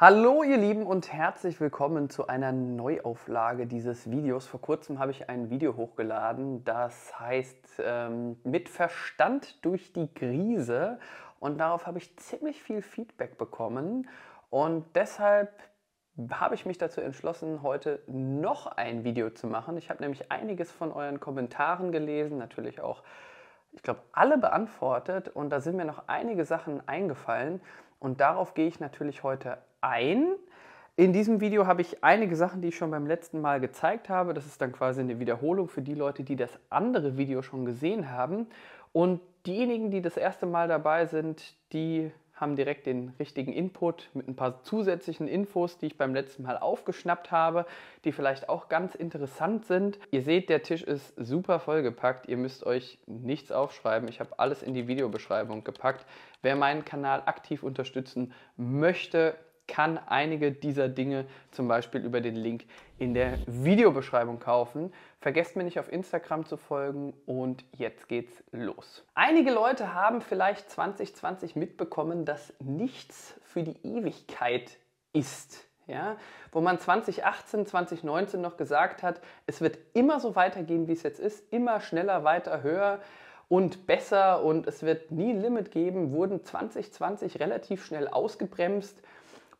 Hallo ihr Lieben und herzlich willkommen zu einer Neuauflage dieses Videos. Vor kurzem habe ich ein Video hochgeladen, das heißt ähm, mit Verstand durch die Krise und darauf habe ich ziemlich viel Feedback bekommen und deshalb habe ich mich dazu entschlossen, heute noch ein Video zu machen. Ich habe nämlich einiges von euren Kommentaren gelesen, natürlich auch, ich glaube, alle beantwortet und da sind mir noch einige Sachen eingefallen. Und darauf gehe ich natürlich heute ein. In diesem Video habe ich einige Sachen, die ich schon beim letzten Mal gezeigt habe. Das ist dann quasi eine Wiederholung für die Leute, die das andere Video schon gesehen haben. Und diejenigen, die das erste Mal dabei sind, die haben direkt den richtigen Input mit ein paar zusätzlichen Infos, die ich beim letzten Mal aufgeschnappt habe, die vielleicht auch ganz interessant sind. Ihr seht, der Tisch ist super vollgepackt. Ihr müsst euch nichts aufschreiben. Ich habe alles in die Videobeschreibung gepackt. Wer meinen Kanal aktiv unterstützen möchte, kann einige dieser Dinge zum Beispiel über den Link in der Videobeschreibung kaufen. Vergesst mir nicht auf Instagram zu folgen und jetzt geht's los. Einige Leute haben vielleicht 2020 mitbekommen, dass nichts für die Ewigkeit ist. Ja, wo man 2018, 2019 noch gesagt hat, es wird immer so weitergehen, wie es jetzt ist, immer schneller, weiter, höher und besser und es wird nie ein Limit geben, wurden 2020 relativ schnell ausgebremst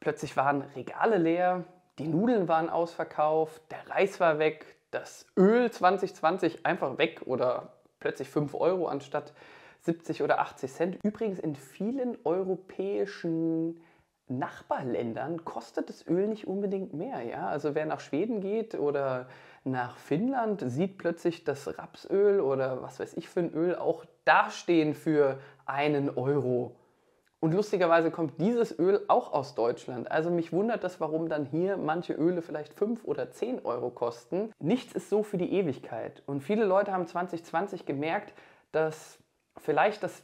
Plötzlich waren Regale leer, die Nudeln waren ausverkauft, der Reis war weg, das Öl 2020 einfach weg oder plötzlich 5 Euro anstatt 70 oder 80 Cent. Übrigens in vielen europäischen Nachbarländern kostet das Öl nicht unbedingt mehr. Ja? Also wer nach Schweden geht oder nach Finnland, sieht plötzlich das Rapsöl oder was weiß ich für ein Öl auch dastehen für einen Euro und lustigerweise kommt dieses Öl auch aus Deutschland. Also mich wundert das, warum dann hier manche Öle vielleicht 5 oder 10 Euro kosten. Nichts ist so für die Ewigkeit. Und viele Leute haben 2020 gemerkt, dass vielleicht das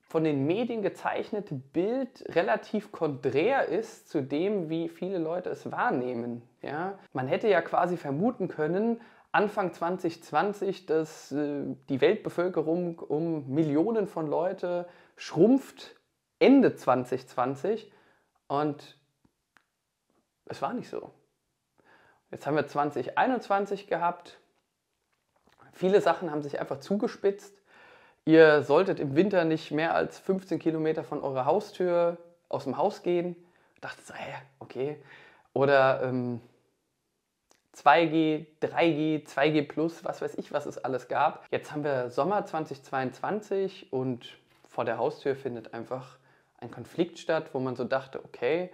von den Medien gezeichnete Bild relativ konträr ist zu dem, wie viele Leute es wahrnehmen. Ja? Man hätte ja quasi vermuten können, Anfang 2020, dass äh, die Weltbevölkerung um Millionen von Leute schrumpft Ende 2020 und es war nicht so. Jetzt haben wir 2021 gehabt. Viele Sachen haben sich einfach zugespitzt. Ihr solltet im Winter nicht mehr als 15 Kilometer von eurer Haustür aus dem Haus gehen. Ich dachte so, hä, okay. Oder ähm, 2G, 3G, 2G Plus, was weiß ich, was es alles gab. Jetzt haben wir Sommer 2022 und vor der Haustür findet einfach ein Konflikt statt, wo man so dachte, okay,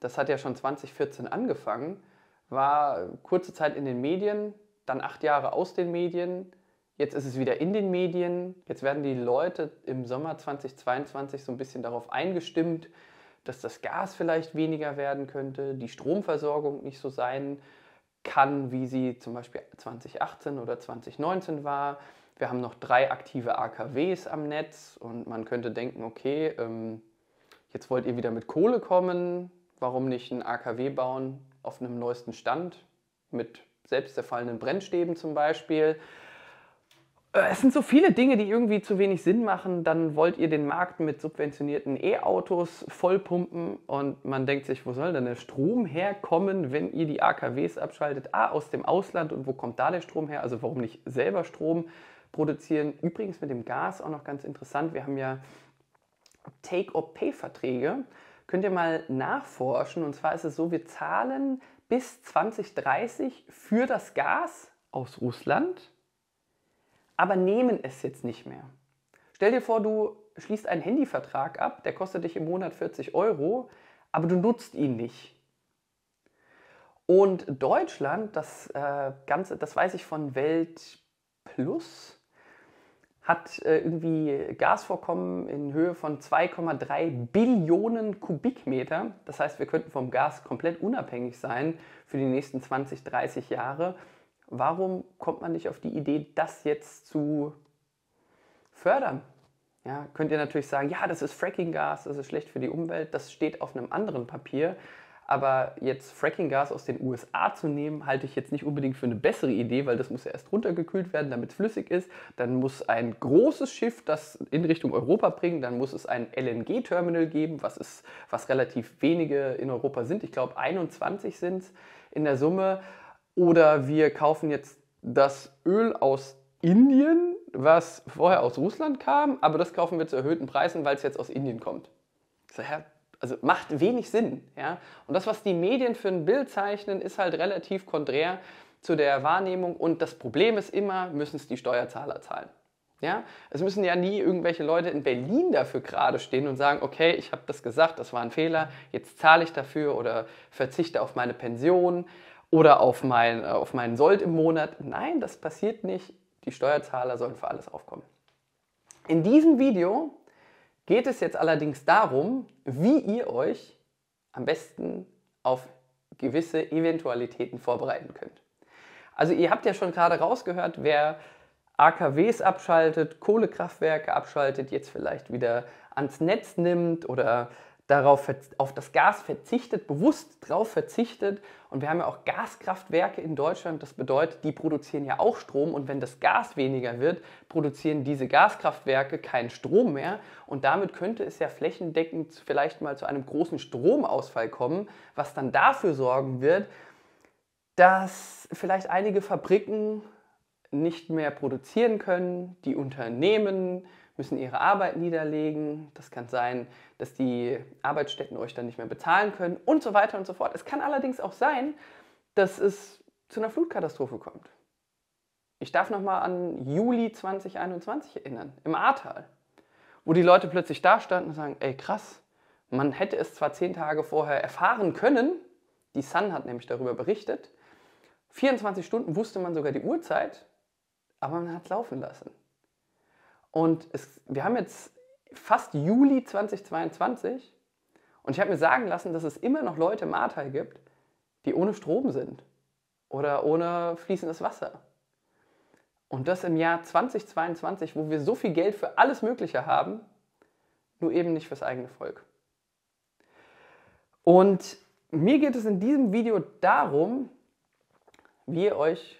das hat ja schon 2014 angefangen, war kurze Zeit in den Medien, dann acht Jahre aus den Medien, jetzt ist es wieder in den Medien, jetzt werden die Leute im Sommer 2022 so ein bisschen darauf eingestimmt, dass das Gas vielleicht weniger werden könnte, die Stromversorgung nicht so sein kann, wie sie zum Beispiel 2018 oder 2019 war. Wir haben noch drei aktive AKWs am Netz und man könnte denken, okay, ähm, Jetzt wollt ihr wieder mit Kohle kommen. Warum nicht ein AKW bauen auf einem neuesten Stand mit selbst zerfallenden Brennstäben zum Beispiel? Äh, es sind so viele Dinge, die irgendwie zu wenig Sinn machen. Dann wollt ihr den Markt mit subventionierten E-Autos vollpumpen und man denkt sich, wo soll denn der Strom herkommen, wenn ihr die AKWs abschaltet? Ah, aus dem Ausland und wo kommt da der Strom her? Also warum nicht selber Strom produzieren? Übrigens mit dem Gas auch noch ganz interessant. Wir haben ja Take-or-Pay-Verträge könnt ihr mal nachforschen. Und zwar ist es so, wir zahlen bis 2030 für das Gas aus Russland, aber nehmen es jetzt nicht mehr. Stell dir vor, du schließt einen Handyvertrag ab, der kostet dich im Monat 40 Euro, aber du nutzt ihn nicht. Und Deutschland, das äh, Ganze, das weiß ich von Welt Plus, hat äh, irgendwie Gasvorkommen in Höhe von 2,3 Billionen Kubikmeter. Das heißt, wir könnten vom Gas komplett unabhängig sein für die nächsten 20, 30 Jahre. Warum kommt man nicht auf die Idee, das jetzt zu fördern? Ja, könnt ihr natürlich sagen, ja, das ist Frackinggas, das ist schlecht für die Umwelt, das steht auf einem anderen Papier. Aber jetzt Frackinggas aus den USA zu nehmen, halte ich jetzt nicht unbedingt für eine bessere Idee, weil das muss ja erst runtergekühlt werden, damit es flüssig ist. Dann muss ein großes Schiff das in Richtung Europa bringen. Dann muss es ein LNG-Terminal geben, was, ist, was relativ wenige in Europa sind. Ich glaube, 21 sind es in der Summe. Oder wir kaufen jetzt das Öl aus Indien, was vorher aus Russland kam, aber das kaufen wir zu erhöhten Preisen, weil es jetzt aus Indien kommt. Ich so, Herr, also macht wenig Sinn. Ja? Und das, was die Medien für ein Bild zeichnen, ist halt relativ konträr zu der Wahrnehmung. Und das Problem ist immer, müssen es die Steuerzahler zahlen. Ja? Es müssen ja nie irgendwelche Leute in Berlin dafür gerade stehen und sagen, okay, ich habe das gesagt, das war ein Fehler, jetzt zahle ich dafür oder verzichte auf meine Pension oder auf, mein, äh, auf meinen Sold im Monat. Nein, das passiert nicht. Die Steuerzahler sollen für alles aufkommen. In diesem Video geht es jetzt allerdings darum, wie ihr euch am besten auf gewisse Eventualitäten vorbereiten könnt. Also ihr habt ja schon gerade rausgehört, wer AKWs abschaltet, Kohlekraftwerke abschaltet, jetzt vielleicht wieder ans Netz nimmt oder darauf auf das Gas verzichtet, bewusst darauf verzichtet. Und wir haben ja auch Gaskraftwerke in Deutschland. Das bedeutet, die produzieren ja auch Strom. Und wenn das Gas weniger wird, produzieren diese Gaskraftwerke keinen Strom mehr. Und damit könnte es ja flächendeckend vielleicht mal zu einem großen Stromausfall kommen, was dann dafür sorgen wird, dass vielleicht einige Fabriken nicht mehr produzieren können, die Unternehmen, müssen ihre Arbeit niederlegen. Das kann sein, dass die Arbeitsstätten euch dann nicht mehr bezahlen können und so weiter und so fort. Es kann allerdings auch sein, dass es zu einer Flutkatastrophe kommt. Ich darf nochmal an Juli 2021 erinnern, im Ahrtal, wo die Leute plötzlich da standen und sagen, ey krass, man hätte es zwar zehn Tage vorher erfahren können, die Sun hat nämlich darüber berichtet, 24 Stunden wusste man sogar die Uhrzeit, aber man hat es laufen lassen. Und es, wir haben jetzt fast Juli 2022 und ich habe mir sagen lassen, dass es immer noch Leute im Ahrtal gibt, die ohne Strom sind oder ohne fließendes Wasser. Und das im Jahr 2022, wo wir so viel Geld für alles Mögliche haben, nur eben nicht fürs eigene Volk. Und mir geht es in diesem Video darum, wie ihr euch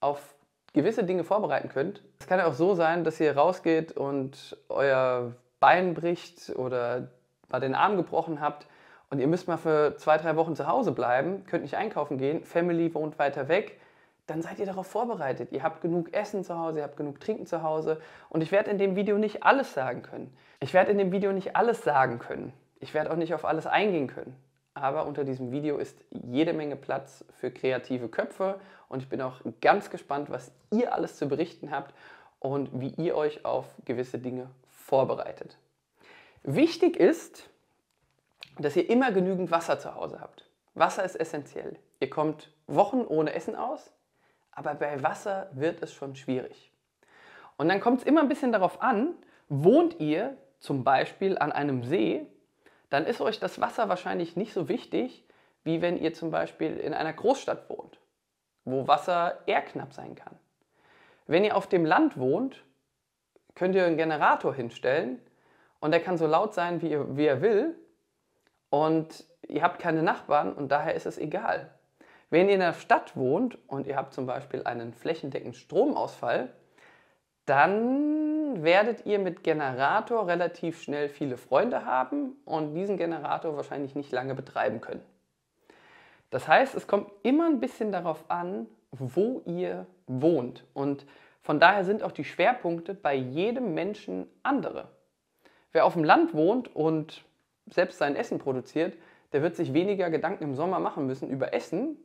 auf gewisse Dinge vorbereiten könnt. Es kann ja auch so sein, dass ihr rausgeht und euer Bein bricht oder mal den Arm gebrochen habt und ihr müsst mal für zwei, drei Wochen zu Hause bleiben, könnt nicht einkaufen gehen, Family wohnt weiter weg, dann seid ihr darauf vorbereitet. Ihr habt genug Essen zu Hause, ihr habt genug Trinken zu Hause und ich werde in dem Video nicht alles sagen können. Ich werde in dem Video nicht alles sagen können. Ich werde auch nicht auf alles eingehen können. Aber unter diesem Video ist jede Menge Platz für kreative Köpfe und ich bin auch ganz gespannt, was ihr alles zu berichten habt und wie ihr euch auf gewisse Dinge vorbereitet. Wichtig ist, dass ihr immer genügend Wasser zu Hause habt. Wasser ist essentiell. Ihr kommt Wochen ohne Essen aus, aber bei Wasser wird es schon schwierig. Und dann kommt es immer ein bisschen darauf an, wohnt ihr zum Beispiel an einem See, dann ist euch das Wasser wahrscheinlich nicht so wichtig, wie wenn ihr zum Beispiel in einer Großstadt wohnt wo Wasser eher knapp sein kann. Wenn ihr auf dem Land wohnt, könnt ihr einen Generator hinstellen und der kann so laut sein, wie, ihr, wie er will. Und ihr habt keine Nachbarn und daher ist es egal. Wenn ihr in der Stadt wohnt und ihr habt zum Beispiel einen flächendeckenden Stromausfall, dann werdet ihr mit Generator relativ schnell viele Freunde haben und diesen Generator wahrscheinlich nicht lange betreiben können. Das heißt, es kommt immer ein bisschen darauf an, wo ihr wohnt. Und von daher sind auch die Schwerpunkte bei jedem Menschen andere. Wer auf dem Land wohnt und selbst sein Essen produziert, der wird sich weniger Gedanken im Sommer machen müssen über Essen,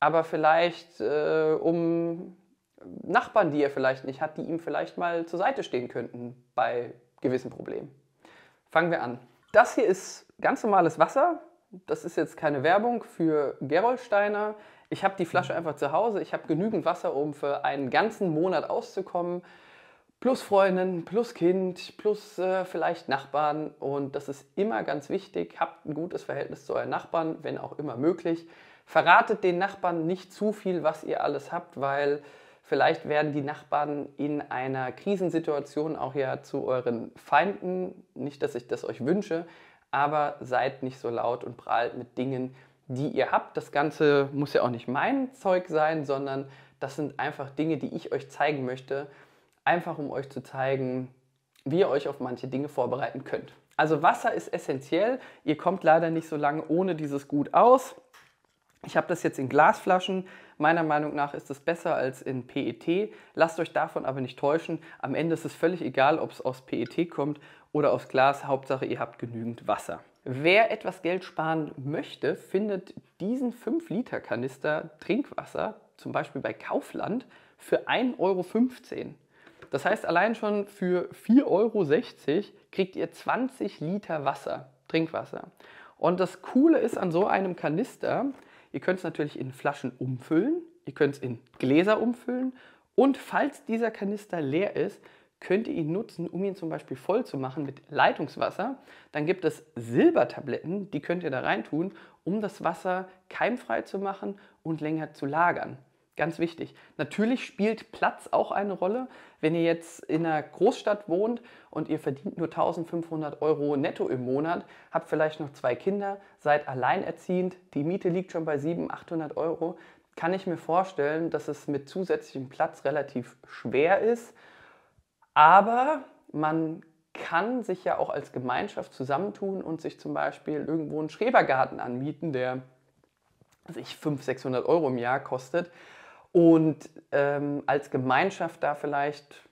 aber vielleicht äh, um Nachbarn, die er vielleicht nicht hat, die ihm vielleicht mal zur Seite stehen könnten bei gewissen Problemen. Fangen wir an. Das hier ist ganz normales Wasser, das ist jetzt keine Werbung für Gerolsteiner. Ich habe die Flasche einfach zu Hause. Ich habe genügend Wasser, um für einen ganzen Monat auszukommen. Plus Freundin, plus Kind, plus äh, vielleicht Nachbarn. Und das ist immer ganz wichtig. Habt ein gutes Verhältnis zu euren Nachbarn, wenn auch immer möglich. Verratet den Nachbarn nicht zu viel, was ihr alles habt, weil vielleicht werden die Nachbarn in einer Krisensituation auch ja zu euren Feinden. Nicht, dass ich das euch wünsche, aber seid nicht so laut und prahlt mit Dingen, die ihr habt. Das Ganze muss ja auch nicht mein Zeug sein, sondern das sind einfach Dinge, die ich euch zeigen möchte, einfach um euch zu zeigen, wie ihr euch auf manche Dinge vorbereiten könnt. Also Wasser ist essentiell. Ihr kommt leider nicht so lange ohne dieses Gut aus. Ich habe das jetzt in Glasflaschen. Meiner Meinung nach ist es besser als in PET. Lasst euch davon aber nicht täuschen. Am Ende ist es völlig egal, ob es aus PET kommt oder aus Glas. Hauptsache, ihr habt genügend Wasser. Wer etwas Geld sparen möchte, findet diesen 5-Liter-Kanister Trinkwasser, zum Beispiel bei Kaufland, für 1,15 Euro. Das heißt, allein schon für 4,60 Euro kriegt ihr 20 Liter Wasser, Trinkwasser. Und das Coole ist an so einem Kanister, Ihr könnt es natürlich in Flaschen umfüllen, ihr könnt es in Gläser umfüllen und falls dieser Kanister leer ist, könnt ihr ihn nutzen, um ihn zum Beispiel voll zu machen mit Leitungswasser. Dann gibt es Silbertabletten, die könnt ihr da reintun, um das Wasser keimfrei zu machen und länger zu lagern. Ganz wichtig. Natürlich spielt Platz auch eine Rolle. Wenn ihr jetzt in einer Großstadt wohnt und ihr verdient nur 1500 Euro netto im Monat, habt vielleicht noch zwei Kinder, seid alleinerziehend, die Miete liegt schon bei 700, 800 Euro, kann ich mir vorstellen, dass es mit zusätzlichem Platz relativ schwer ist. Aber man kann sich ja auch als Gemeinschaft zusammentun und sich zum Beispiel irgendwo einen Schrebergarten anmieten, der sich 500, 600 Euro im Jahr kostet und ähm, als Gemeinschaft da vielleicht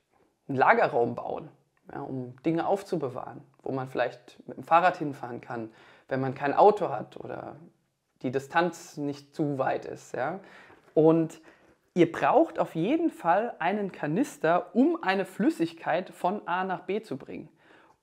einen Lagerraum bauen, ja, um Dinge aufzubewahren, wo man vielleicht mit dem Fahrrad hinfahren kann, wenn man kein Auto hat oder die Distanz nicht zu weit ist. Ja. Und ihr braucht auf jeden Fall einen Kanister, um eine Flüssigkeit von A nach B zu bringen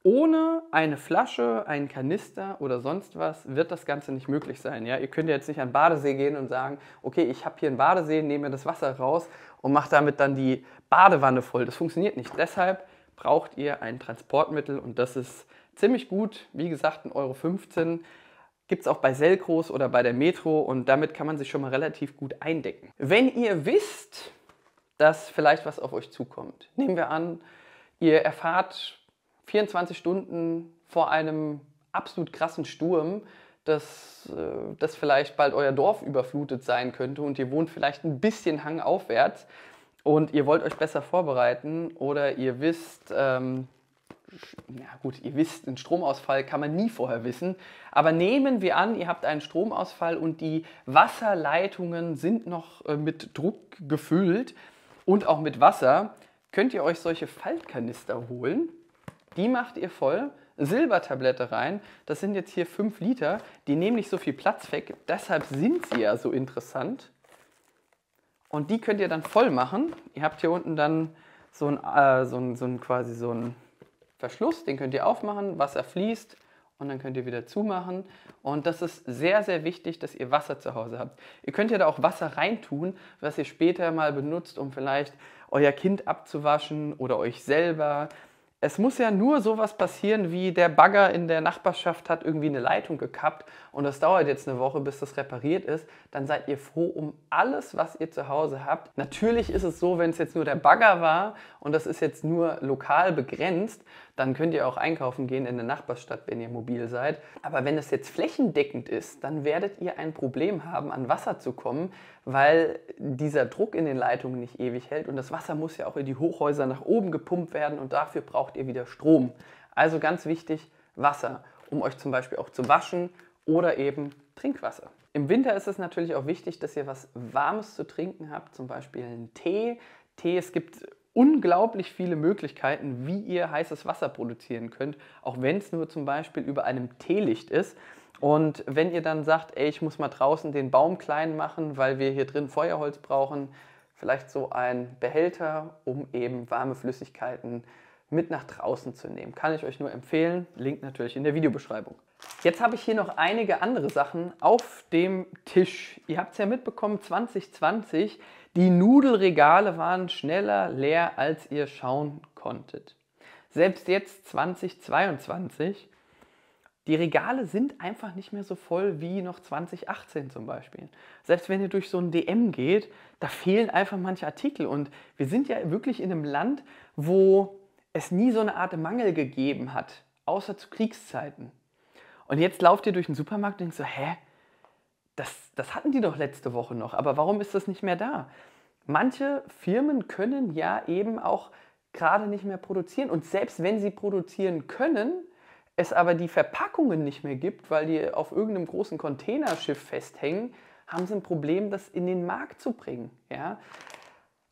ohne eine Flasche, einen Kanister oder sonst was wird das Ganze nicht möglich sein. Ja? Ihr könnt jetzt nicht an den Badesee gehen und sagen, okay, ich habe hier einen Badesee, nehme mir das Wasser raus und mache damit dann die Badewanne voll. Das funktioniert nicht. Deshalb braucht ihr ein Transportmittel und das ist ziemlich gut. Wie gesagt, 1,15 Euro. Gibt es auch bei Selkros oder bei der Metro und damit kann man sich schon mal relativ gut eindecken. Wenn ihr wisst, dass vielleicht was auf euch zukommt, nehmen wir an, ihr erfahrt 24 Stunden vor einem absolut krassen Sturm, dass äh, das vielleicht bald euer Dorf überflutet sein könnte und ihr wohnt vielleicht ein bisschen hangaufwärts und ihr wollt euch besser vorbereiten oder ihr wisst, ähm, ja gut, ihr wisst, einen Stromausfall kann man nie vorher wissen, aber nehmen wir an, ihr habt einen Stromausfall und die Wasserleitungen sind noch äh, mit Druck gefüllt und auch mit Wasser, könnt ihr euch solche Faltkanister holen die macht ihr voll, Silbertablette rein. Das sind jetzt hier 5 Liter. Die nehmen nicht so viel Platz weg, deshalb sind sie ja so interessant. Und die könnt ihr dann voll machen. Ihr habt hier unten dann so einen äh, so so ein quasi so ein Verschluss, den könnt ihr aufmachen, Wasser fließt und dann könnt ihr wieder zumachen. Und das ist sehr, sehr wichtig, dass ihr Wasser zu Hause habt. Ihr könnt ja da auch Wasser reintun, was ihr später mal benutzt, um vielleicht euer Kind abzuwaschen oder euch selber es muss ja nur sowas passieren, wie der Bagger in der Nachbarschaft hat irgendwie eine Leitung gekappt und das dauert jetzt eine Woche, bis das repariert ist. Dann seid ihr froh um alles, was ihr zu Hause habt. Natürlich ist es so, wenn es jetzt nur der Bagger war und das ist jetzt nur lokal begrenzt, dann könnt ihr auch einkaufen gehen in der Nachbarstadt, wenn ihr mobil seid. Aber wenn es jetzt flächendeckend ist, dann werdet ihr ein Problem haben, an Wasser zu kommen, weil dieser Druck in den Leitungen nicht ewig hält und das Wasser muss ja auch in die Hochhäuser nach oben gepumpt werden und dafür braucht ihr wieder Strom. Also ganz wichtig, Wasser, um euch zum Beispiel auch zu waschen oder eben Trinkwasser. Im Winter ist es natürlich auch wichtig, dass ihr was Warmes zu trinken habt, zum Beispiel einen Tee. Tee, es gibt unglaublich viele Möglichkeiten, wie ihr heißes Wasser produzieren könnt, auch wenn es nur zum Beispiel über einem Teelicht ist. Und wenn ihr dann sagt, ey, ich muss mal draußen den Baum klein machen, weil wir hier drin Feuerholz brauchen, vielleicht so ein Behälter, um eben warme Flüssigkeiten mit nach draußen zu nehmen. Kann ich euch nur empfehlen. Link natürlich in der Videobeschreibung. Jetzt habe ich hier noch einige andere Sachen auf dem Tisch. Ihr habt es ja mitbekommen, 2020 die Nudelregale waren schneller leer, als ihr schauen konntet. Selbst jetzt 2022, die Regale sind einfach nicht mehr so voll wie noch 2018 zum Beispiel. Selbst wenn ihr durch so ein DM geht, da fehlen einfach manche Artikel. Und wir sind ja wirklich in einem Land, wo es nie so eine Art Mangel gegeben hat, außer zu Kriegszeiten. Und jetzt lauft ihr durch den Supermarkt und denkt so, hä, das, das hatten die doch letzte Woche noch, aber warum ist das nicht mehr da? Manche Firmen können ja eben auch gerade nicht mehr produzieren und selbst wenn sie produzieren können, es aber die Verpackungen nicht mehr gibt, weil die auf irgendeinem großen Containerschiff festhängen, haben sie ein Problem, das in den Markt zu bringen. Ja?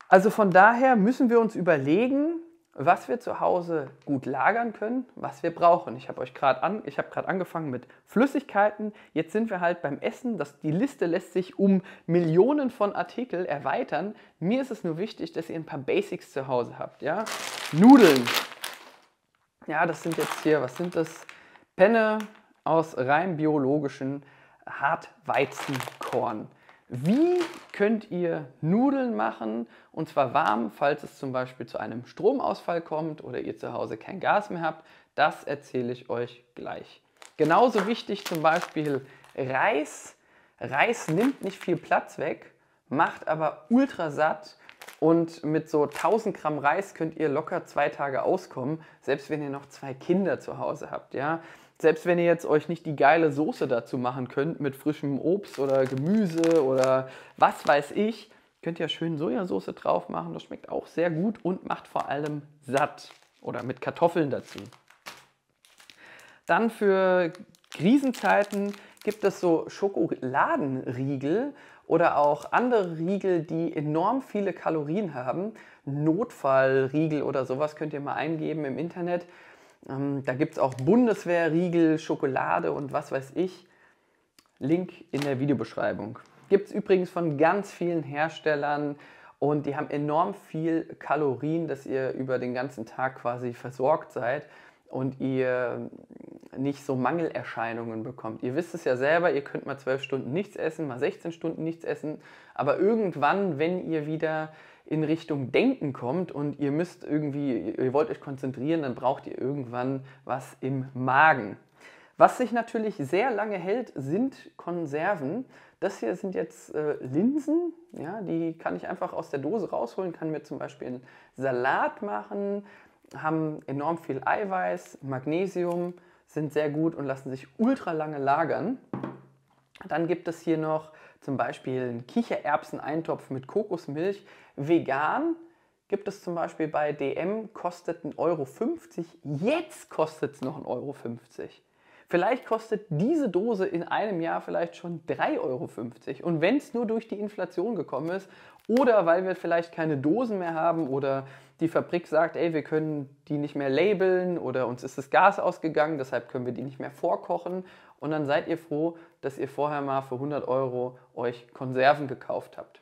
Also von daher müssen wir uns überlegen, was wir zu Hause gut lagern können, was wir brauchen. Ich habe euch gerade an, ich habe gerade angefangen mit Flüssigkeiten. Jetzt sind wir halt beim Essen. Das, die Liste lässt sich um Millionen von Artikel erweitern. Mir ist es nur wichtig, dass ihr ein paar Basics zu Hause habt. Ja, Nudeln. Ja, das sind jetzt hier. Was sind das? Penne aus rein biologischen Hartweizenkorn. Wie könnt ihr Nudeln machen und zwar warm, falls es zum Beispiel zu einem Stromausfall kommt oder ihr zu Hause kein Gas mehr habt? Das erzähle ich euch gleich. Genauso wichtig zum Beispiel Reis. Reis nimmt nicht viel Platz weg, macht aber ultra satt und mit so 1000 Gramm Reis könnt ihr locker zwei Tage auskommen, selbst wenn ihr noch zwei Kinder zu Hause habt. Ja? selbst wenn ihr jetzt euch nicht die geile Soße dazu machen könnt mit frischem Obst oder Gemüse oder was weiß ich, könnt ihr schön Sojasauce drauf machen. Das schmeckt auch sehr gut und macht vor allem satt oder mit Kartoffeln dazu. Dann für Krisenzeiten gibt es so Schokoladenriegel oder auch andere Riegel, die enorm viele Kalorien haben. Notfallriegel oder sowas könnt ihr mal eingeben im Internet. Ähm, da gibt es auch Bundeswehrriegel, Schokolade und was weiß ich. Link in der Videobeschreibung. Gibt es übrigens von ganz vielen Herstellern und die haben enorm viel Kalorien, dass ihr über den ganzen Tag quasi versorgt seid und ihr nicht so Mangelerscheinungen bekommt. Ihr wisst es ja selber, ihr könnt mal 12 Stunden nichts essen, mal 16 Stunden nichts essen, aber irgendwann, wenn ihr wieder in Richtung Denken kommt und ihr müsst irgendwie, ihr wollt euch konzentrieren, dann braucht ihr irgendwann was im Magen. Was sich natürlich sehr lange hält, sind Konserven. Das hier sind jetzt äh, Linsen, ja, die kann ich einfach aus der Dose rausholen, kann mir zum Beispiel einen Salat machen, haben enorm viel Eiweiß, Magnesium, sind sehr gut und lassen sich ultra lange lagern. Dann gibt es hier noch zum Beispiel einen Kichererbseneintopf mit Kokosmilch vegan gibt es zum Beispiel bei DM, kostet 1,50 Euro. Jetzt kostet es noch 1,50 Euro. Vielleicht kostet diese Dose in einem Jahr vielleicht schon 3,50 Euro. Und wenn es nur durch die Inflation gekommen ist oder weil wir vielleicht keine Dosen mehr haben oder die Fabrik sagt, ey, wir können die nicht mehr labeln oder uns ist das Gas ausgegangen, deshalb können wir die nicht mehr vorkochen. Und dann seid ihr froh, dass ihr vorher mal für 100 Euro euch Konserven gekauft habt.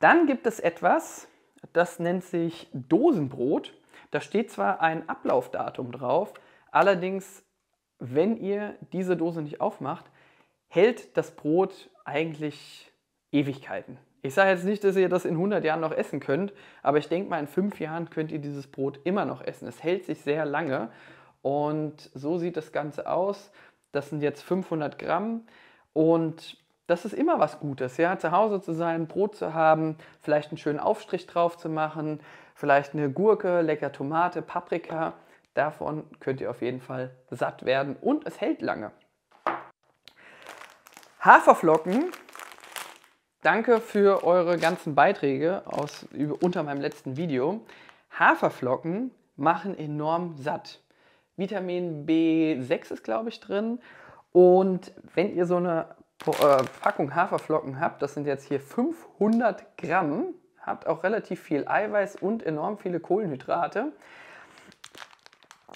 Dann gibt es etwas, das nennt sich Dosenbrot. Da steht zwar ein Ablaufdatum drauf, allerdings, wenn ihr diese Dose nicht aufmacht, hält das Brot eigentlich Ewigkeiten. Ich sage jetzt nicht, dass ihr das in 100 Jahren noch essen könnt, aber ich denke mal, in 5 Jahren könnt ihr dieses Brot immer noch essen. Es hält sich sehr lange und so sieht das Ganze aus. Das sind jetzt 500 Gramm und das ist immer was Gutes, ja, zu Hause zu sein, Brot zu haben, vielleicht einen schönen Aufstrich drauf zu machen, vielleicht eine Gurke, lecker Tomate, Paprika. Davon könnt ihr auf jeden Fall satt werden und es hält lange. Haferflocken. Danke für eure ganzen Beiträge aus, unter meinem letzten Video. Haferflocken machen enorm satt. Vitamin B6 ist, glaube ich, drin. Und wenn ihr so eine äh, Packung Haferflocken habt, das sind jetzt hier 500 Gramm, habt auch relativ viel Eiweiß und enorm viele Kohlenhydrate.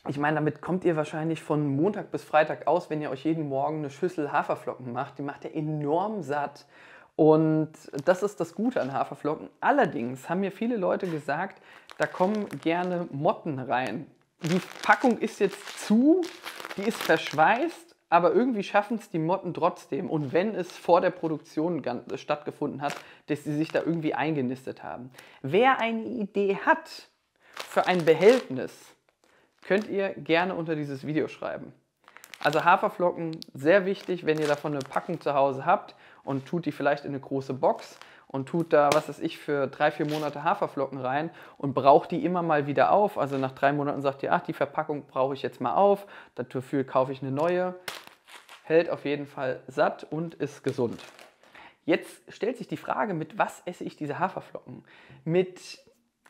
Ich meine, damit kommt ihr wahrscheinlich von Montag bis Freitag aus, wenn ihr euch jeden Morgen eine Schüssel Haferflocken macht. Die macht ihr enorm satt. Und das ist das Gute an Haferflocken. Allerdings haben mir viele Leute gesagt, da kommen gerne Motten rein. Die Packung ist jetzt zu, die ist verschweißt aber irgendwie schaffen es die Motten trotzdem. Und wenn es vor der Produktion stattgefunden hat, dass sie sich da irgendwie eingenistet haben. Wer eine Idee hat für ein Behältnis, könnt ihr gerne unter dieses Video schreiben. Also Haferflocken, sehr wichtig, wenn ihr davon eine Packung zu Hause habt und tut die vielleicht in eine große Box und tut da, was weiß ich, für drei, vier Monate Haferflocken rein und braucht die immer mal wieder auf. Also nach drei Monaten sagt ihr, ach, die Verpackung brauche ich jetzt mal auf, dafür kaufe ich eine neue. Hält auf jeden Fall satt und ist gesund. Jetzt stellt sich die Frage, mit was esse ich diese Haferflocken? Mit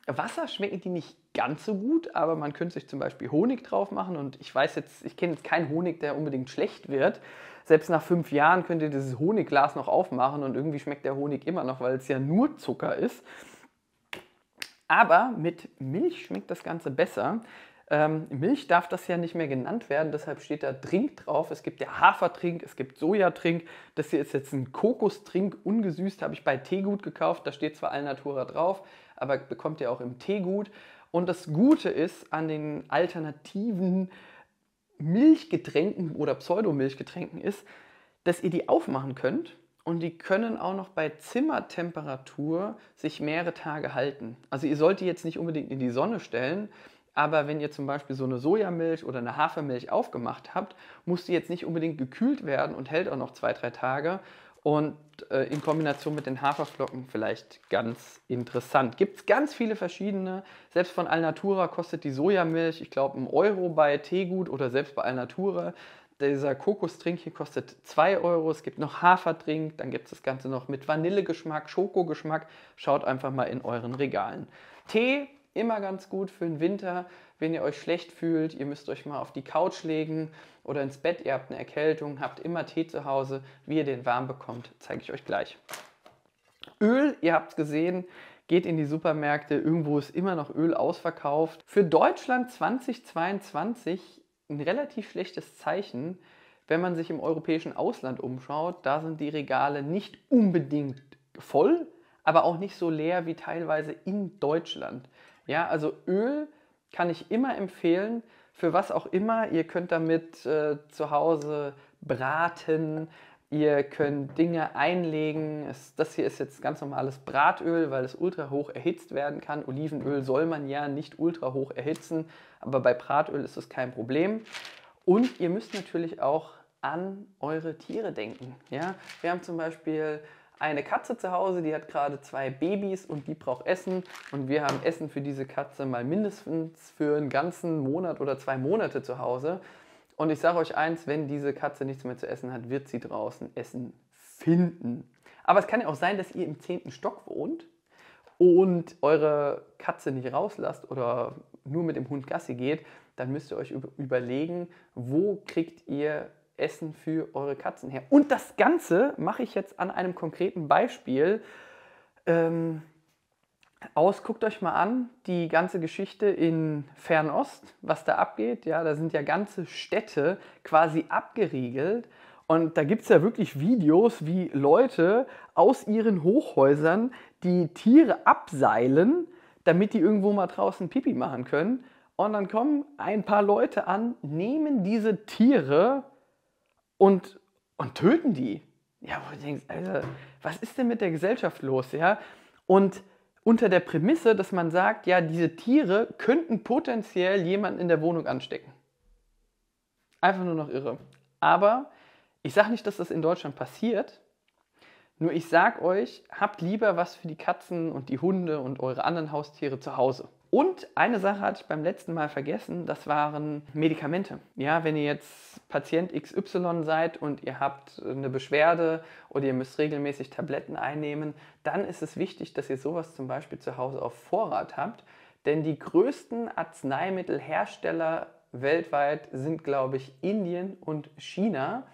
Wasser schmecken die nicht ganz so gut, aber man könnte sich zum Beispiel Honig drauf machen und ich weiß jetzt, ich kenne jetzt keinen Honig, der unbedingt schlecht wird. Selbst nach fünf Jahren könnt ihr dieses Honigglas noch aufmachen und irgendwie schmeckt der Honig immer noch, weil es ja nur Zucker ist. Aber mit Milch schmeckt das Ganze besser. Ähm, Milch darf das ja nicht mehr genannt werden, deshalb steht da Trink drauf. Es gibt ja Hafertrink, es gibt Sojatrink. Das hier ist jetzt ein Kokostrink, ungesüßt, habe ich bei Teegut gekauft. Da steht zwar Alnatura drauf, aber bekommt ihr auch im Teegut. Und das Gute ist an den alternativen Milchgetränken oder Pseudomilchgetränken ist, dass ihr die aufmachen könnt und die können auch noch bei Zimmertemperatur sich mehrere Tage halten. Also ihr sollt die jetzt nicht unbedingt in die Sonne stellen, aber wenn ihr zum Beispiel so eine Sojamilch oder eine Hafermilch aufgemacht habt, muss die jetzt nicht unbedingt gekühlt werden und hält auch noch zwei, drei Tage, und äh, in Kombination mit den Haferflocken vielleicht ganz interessant. Gibt es ganz viele verschiedene. Selbst von Alnatura kostet die Sojamilch, ich glaube, einen Euro bei Teegut oder selbst bei Alnatura. Dieser Kokostrink hier kostet 2 Euro. Es gibt noch Haferdrink, dann gibt es das Ganze noch mit Vanillegeschmack, Schokogeschmack. Schaut einfach mal in euren Regalen. Tee immer ganz gut für den Winter, wenn ihr euch schlecht fühlt, ihr müsst euch mal auf die Couch legen oder ins Bett, ihr habt eine Erkältung, habt immer Tee zu Hause. Wie ihr den warm bekommt, zeige ich euch gleich. Öl, ihr habt es gesehen, geht in die Supermärkte, irgendwo ist immer noch Öl ausverkauft. Für Deutschland 2022 ein relativ schlechtes Zeichen, wenn man sich im europäischen Ausland umschaut. Da sind die Regale nicht unbedingt voll, aber auch nicht so leer wie teilweise in Deutschland. Ja, also Öl kann ich immer empfehlen, für was auch immer. Ihr könnt damit äh, zu Hause braten, ihr könnt Dinge einlegen. Es, das hier ist jetzt ganz normales Bratöl, weil es ultra hoch erhitzt werden kann. Olivenöl soll man ja nicht ultra hoch erhitzen, aber bei Bratöl ist es kein Problem. Und ihr müsst natürlich auch an eure Tiere denken. Ja? Wir haben zum Beispiel eine Katze zu Hause, die hat gerade zwei Babys und die braucht Essen. Und wir haben Essen für diese Katze mal mindestens für einen ganzen Monat oder zwei Monate zu Hause. Und ich sage euch eins, wenn diese Katze nichts mehr zu essen hat, wird sie draußen Essen finden. Aber es kann ja auch sein, dass ihr im zehnten Stock wohnt und eure Katze nicht rauslasst oder nur mit dem Hund Gassi geht, dann müsst ihr euch überlegen, wo kriegt ihr Essen für eure Katzen her. Und das Ganze mache ich jetzt an einem konkreten Beispiel ähm, aus. Guckt euch mal an, die ganze Geschichte in Fernost, was da abgeht. Ja, da sind ja ganze Städte quasi abgeriegelt. Und da gibt es ja wirklich Videos, wie Leute aus ihren Hochhäusern die Tiere abseilen, damit die irgendwo mal draußen Pipi machen können. Und dann kommen ein paar Leute an, nehmen diese Tiere und, und töten die. Ja, wo du denkst, Alter, also, was ist denn mit der Gesellschaft los? Ja? Und unter der Prämisse, dass man sagt, ja, diese Tiere könnten potenziell jemanden in der Wohnung anstecken. Einfach nur noch irre. Aber ich sage nicht, dass das in Deutschland passiert. Nur ich sage euch, habt lieber was für die Katzen und die Hunde und eure anderen Haustiere zu Hause. Und eine Sache hatte ich beim letzten Mal vergessen, das waren Medikamente. Ja, wenn ihr jetzt Patient XY seid und ihr habt eine Beschwerde oder ihr müsst regelmäßig Tabletten einnehmen, dann ist es wichtig, dass ihr sowas zum Beispiel zu Hause auf Vorrat habt. Denn die größten Arzneimittelhersteller weltweit sind, glaube ich, Indien und China.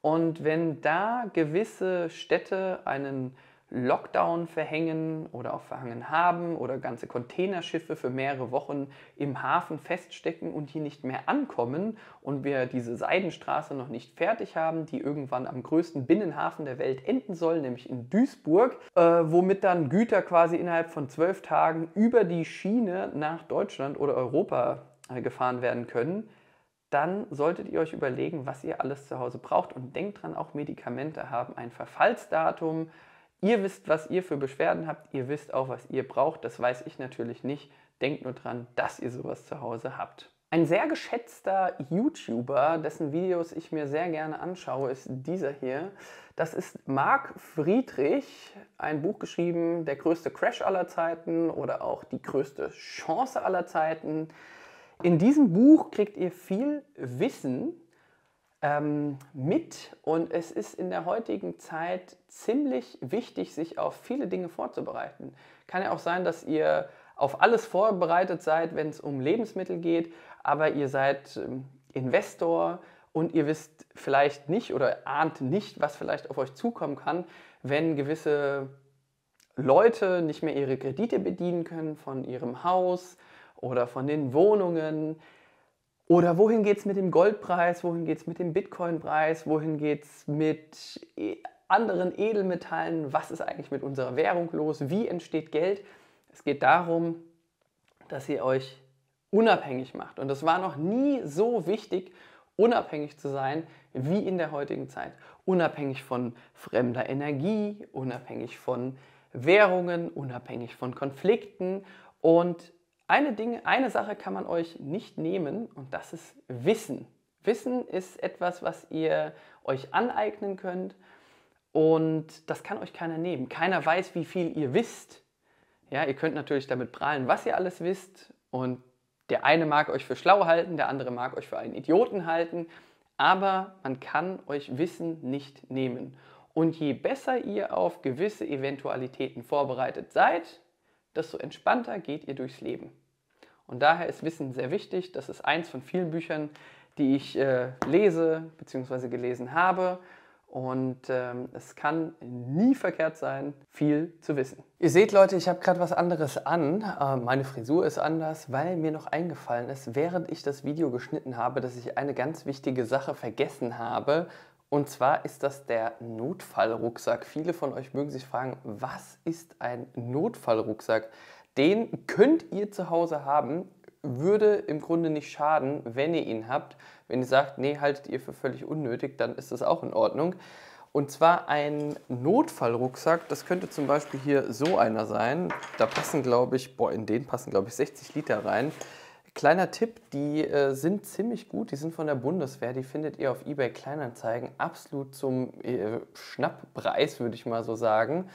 Und wenn da gewisse Städte einen Lockdown verhängen oder auch verhangen haben oder ganze Containerschiffe für mehrere Wochen im Hafen feststecken und hier nicht mehr ankommen und wir diese Seidenstraße noch nicht fertig haben, die irgendwann am größten Binnenhafen der Welt enden soll, nämlich in Duisburg, äh, womit dann Güter quasi innerhalb von zwölf Tagen über die Schiene nach Deutschland oder Europa äh, gefahren werden können dann solltet ihr euch überlegen, was ihr alles zu Hause braucht und denkt dran, auch Medikamente haben ein Verfallsdatum. Ihr wisst, was ihr für Beschwerden habt, ihr wisst auch, was ihr braucht, das weiß ich natürlich nicht. Denkt nur dran, dass ihr sowas zu Hause habt. Ein sehr geschätzter YouTuber, dessen Videos ich mir sehr gerne anschaue, ist dieser hier. Das ist Marc Friedrich, ein Buch geschrieben, Der größte Crash aller Zeiten oder auch Die größte Chance aller Zeiten. In diesem Buch kriegt ihr viel Wissen ähm, mit und es ist in der heutigen Zeit ziemlich wichtig, sich auf viele Dinge vorzubereiten. Kann ja auch sein, dass ihr auf alles vorbereitet seid, wenn es um Lebensmittel geht, aber ihr seid ähm, Investor und ihr wisst vielleicht nicht oder ahnt nicht, was vielleicht auf euch zukommen kann, wenn gewisse Leute nicht mehr ihre Kredite bedienen können von ihrem Haus oder von den Wohnungen, oder wohin geht es mit dem Goldpreis, wohin geht es mit dem Bitcoinpreis? wohin geht es mit äh, anderen Edelmetallen, was ist eigentlich mit unserer Währung los, wie entsteht Geld. Es geht darum, dass ihr euch unabhängig macht. Und es war noch nie so wichtig, unabhängig zu sein wie in der heutigen Zeit. Unabhängig von fremder Energie, unabhängig von Währungen, unabhängig von Konflikten und eine, Dinge, eine Sache kann man euch nicht nehmen und das ist Wissen. Wissen ist etwas, was ihr euch aneignen könnt und das kann euch keiner nehmen. Keiner weiß, wie viel ihr wisst. Ja, ihr könnt natürlich damit prahlen, was ihr alles wisst und der eine mag euch für schlau halten, der andere mag euch für einen Idioten halten, aber man kann euch Wissen nicht nehmen. Und je besser ihr auf gewisse Eventualitäten vorbereitet seid, desto entspannter geht ihr durchs Leben. Und daher ist Wissen sehr wichtig. Das ist eins von vielen Büchern, die ich äh, lese bzw. gelesen habe. Und ähm, es kann nie verkehrt sein, viel zu wissen. Ihr seht, Leute, ich habe gerade was anderes an. Äh, meine Frisur ist anders, weil mir noch eingefallen ist, während ich das Video geschnitten habe, dass ich eine ganz wichtige Sache vergessen habe. Und zwar ist das der Notfallrucksack. Viele von euch mögen sich fragen, was ist ein Notfallrucksack? Den könnt ihr zu Hause haben, würde im Grunde nicht schaden, wenn ihr ihn habt. Wenn ihr sagt, nee, haltet ihr für völlig unnötig, dann ist das auch in Ordnung. Und zwar ein Notfallrucksack. Das könnte zum Beispiel hier so einer sein. Da passen, glaube ich, boah, in den passen, glaube ich, 60 Liter rein. Kleiner Tipp, die äh, sind ziemlich gut, die sind von der Bundeswehr, die findet ihr auf eBay Kleinanzeigen absolut zum äh, Schnapppreis, würde ich mal so sagen.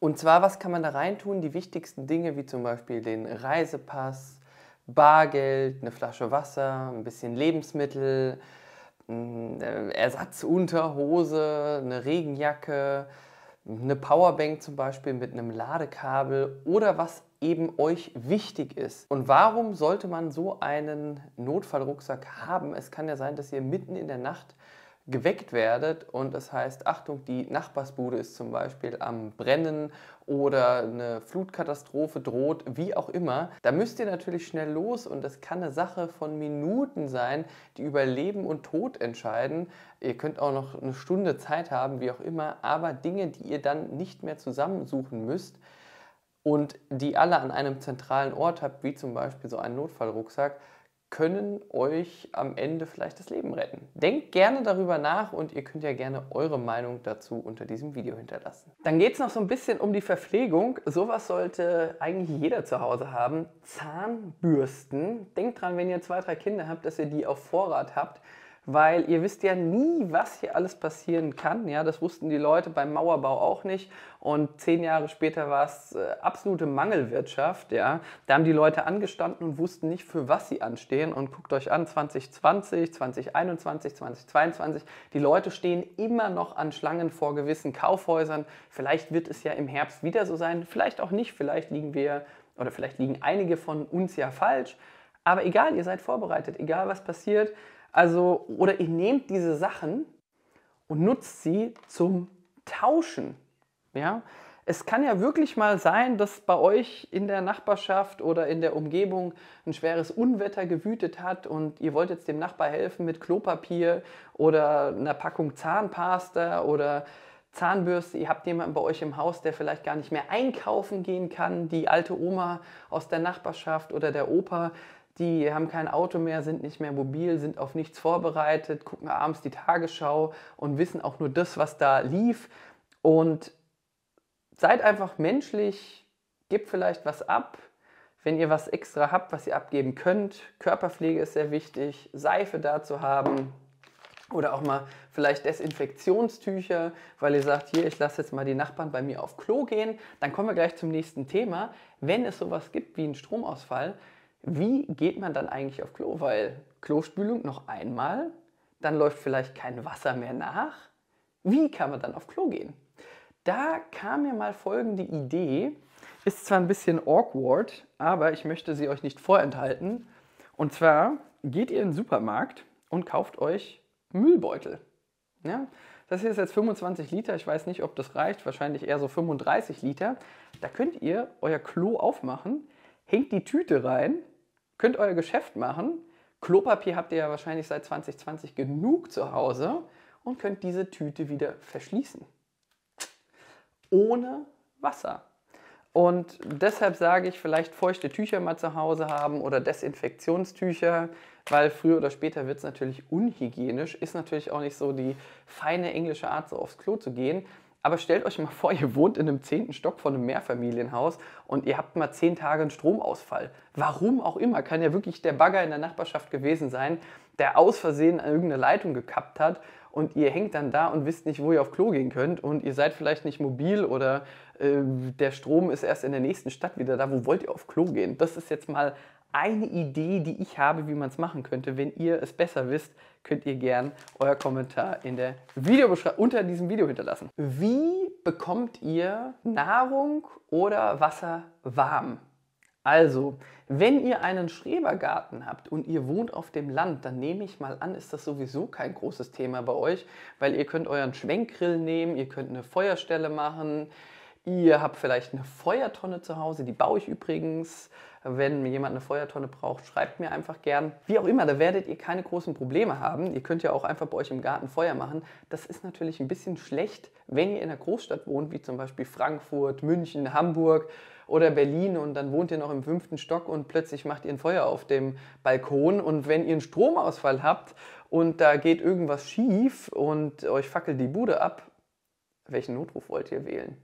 Und zwar, was kann man da reintun? Die wichtigsten Dinge wie zum Beispiel den Reisepass, Bargeld, eine Flasche Wasser, ein bisschen Lebensmittel, mm, äh, Ersatzunterhose, eine Regenjacke, eine Powerbank zum Beispiel mit einem Ladekabel oder was eben euch wichtig ist. Und warum sollte man so einen Notfallrucksack haben? Es kann ja sein, dass ihr mitten in der Nacht geweckt werdet und das heißt, Achtung, die Nachbarsbude ist zum Beispiel am Brennen oder eine Flutkatastrophe droht, wie auch immer, da müsst ihr natürlich schnell los und das kann eine Sache von Minuten sein, die über Leben und Tod entscheiden. Ihr könnt auch noch eine Stunde Zeit haben, wie auch immer, aber Dinge, die ihr dann nicht mehr zusammensuchen müsst, und die alle an einem zentralen Ort habt, wie zum Beispiel so einen Notfallrucksack, können euch am Ende vielleicht das Leben retten. Denkt gerne darüber nach und ihr könnt ja gerne eure Meinung dazu unter diesem Video hinterlassen. Dann geht es noch so ein bisschen um die Verpflegung. Sowas sollte eigentlich jeder zu Hause haben. Zahnbürsten. Denkt dran, wenn ihr zwei, drei Kinder habt, dass ihr die auf Vorrat habt weil ihr wisst ja nie, was hier alles passieren kann. Ja, das wussten die Leute beim Mauerbau auch nicht. Und zehn Jahre später war es äh, absolute Mangelwirtschaft. Ja, da haben die Leute angestanden und wussten nicht, für was sie anstehen. Und guckt euch an, 2020, 2021, 2022, die Leute stehen immer noch an Schlangen vor gewissen Kaufhäusern. Vielleicht wird es ja im Herbst wieder so sein, vielleicht auch nicht. Vielleicht liegen wir oder vielleicht liegen einige von uns ja falsch. Aber egal, ihr seid vorbereitet, egal was passiert. Also, oder ihr nehmt diese Sachen und nutzt sie zum Tauschen. Ja? Es kann ja wirklich mal sein, dass bei euch in der Nachbarschaft oder in der Umgebung ein schweres Unwetter gewütet hat und ihr wollt jetzt dem Nachbar helfen mit Klopapier oder einer Packung Zahnpasta oder Zahnbürste, ihr habt jemanden bei euch im Haus, der vielleicht gar nicht mehr einkaufen gehen kann, die alte Oma aus der Nachbarschaft oder der Opa, die haben kein Auto mehr, sind nicht mehr mobil, sind auf nichts vorbereitet, gucken abends die Tagesschau und wissen auch nur das, was da lief. Und seid einfach menschlich, gebt vielleicht was ab, wenn ihr was extra habt, was ihr abgeben könnt. Körperpflege ist sehr wichtig, Seife dazu haben oder auch mal vielleicht Desinfektionstücher, weil ihr sagt, hier, ich lasse jetzt mal die Nachbarn bei mir auf Klo gehen. Dann kommen wir gleich zum nächsten Thema. Wenn es sowas gibt wie einen Stromausfall, wie geht man dann eigentlich auf Klo? Weil Klospülung noch einmal, dann läuft vielleicht kein Wasser mehr nach. Wie kann man dann auf Klo gehen? Da kam mir mal folgende Idee. Ist zwar ein bisschen awkward, aber ich möchte sie euch nicht vorenthalten. Und zwar geht ihr in den Supermarkt und kauft euch Müllbeutel. Ja? Das hier ist jetzt 25 Liter. Ich weiß nicht, ob das reicht. Wahrscheinlich eher so 35 Liter. Da könnt ihr euer Klo aufmachen, hängt die Tüte rein Könnt euer Geschäft machen. Klopapier habt ihr ja wahrscheinlich seit 2020 genug zu Hause und könnt diese Tüte wieder verschließen. Ohne Wasser. Und deshalb sage ich, vielleicht feuchte Tücher mal zu Hause haben oder Desinfektionstücher, weil früher oder später wird es natürlich unhygienisch. Ist natürlich auch nicht so die feine englische Art, so aufs Klo zu gehen. Aber stellt euch mal vor, ihr wohnt in einem zehnten Stock von einem Mehrfamilienhaus und ihr habt mal zehn Tage einen Stromausfall. Warum auch immer, kann ja wirklich der Bagger in der Nachbarschaft gewesen sein, der aus Versehen irgendeine Leitung gekappt hat und ihr hängt dann da und wisst nicht, wo ihr auf Klo gehen könnt und ihr seid vielleicht nicht mobil oder äh, der Strom ist erst in der nächsten Stadt wieder da. Wo wollt ihr auf Klo gehen? Das ist jetzt mal eine Idee, die ich habe, wie man es machen könnte. Wenn ihr es besser wisst, könnt ihr gern euer Kommentar in der unter diesem Video hinterlassen. Wie bekommt ihr Nahrung oder Wasser warm? Also, wenn ihr einen Schrebergarten habt und ihr wohnt auf dem Land, dann nehme ich mal an, ist das sowieso kein großes Thema bei euch, weil ihr könnt euren Schwenkgrill nehmen, ihr könnt eine Feuerstelle machen, Ihr habt vielleicht eine Feuertonne zu Hause, die baue ich übrigens. Wenn mir jemand eine Feuertonne braucht, schreibt mir einfach gern. Wie auch immer, da werdet ihr keine großen Probleme haben. Ihr könnt ja auch einfach bei euch im Garten Feuer machen. Das ist natürlich ein bisschen schlecht, wenn ihr in einer Großstadt wohnt, wie zum Beispiel Frankfurt, München, Hamburg oder Berlin und dann wohnt ihr noch im fünften Stock und plötzlich macht ihr ein Feuer auf dem Balkon und wenn ihr einen Stromausfall habt und da geht irgendwas schief und euch fackelt die Bude ab, welchen Notruf wollt ihr wählen?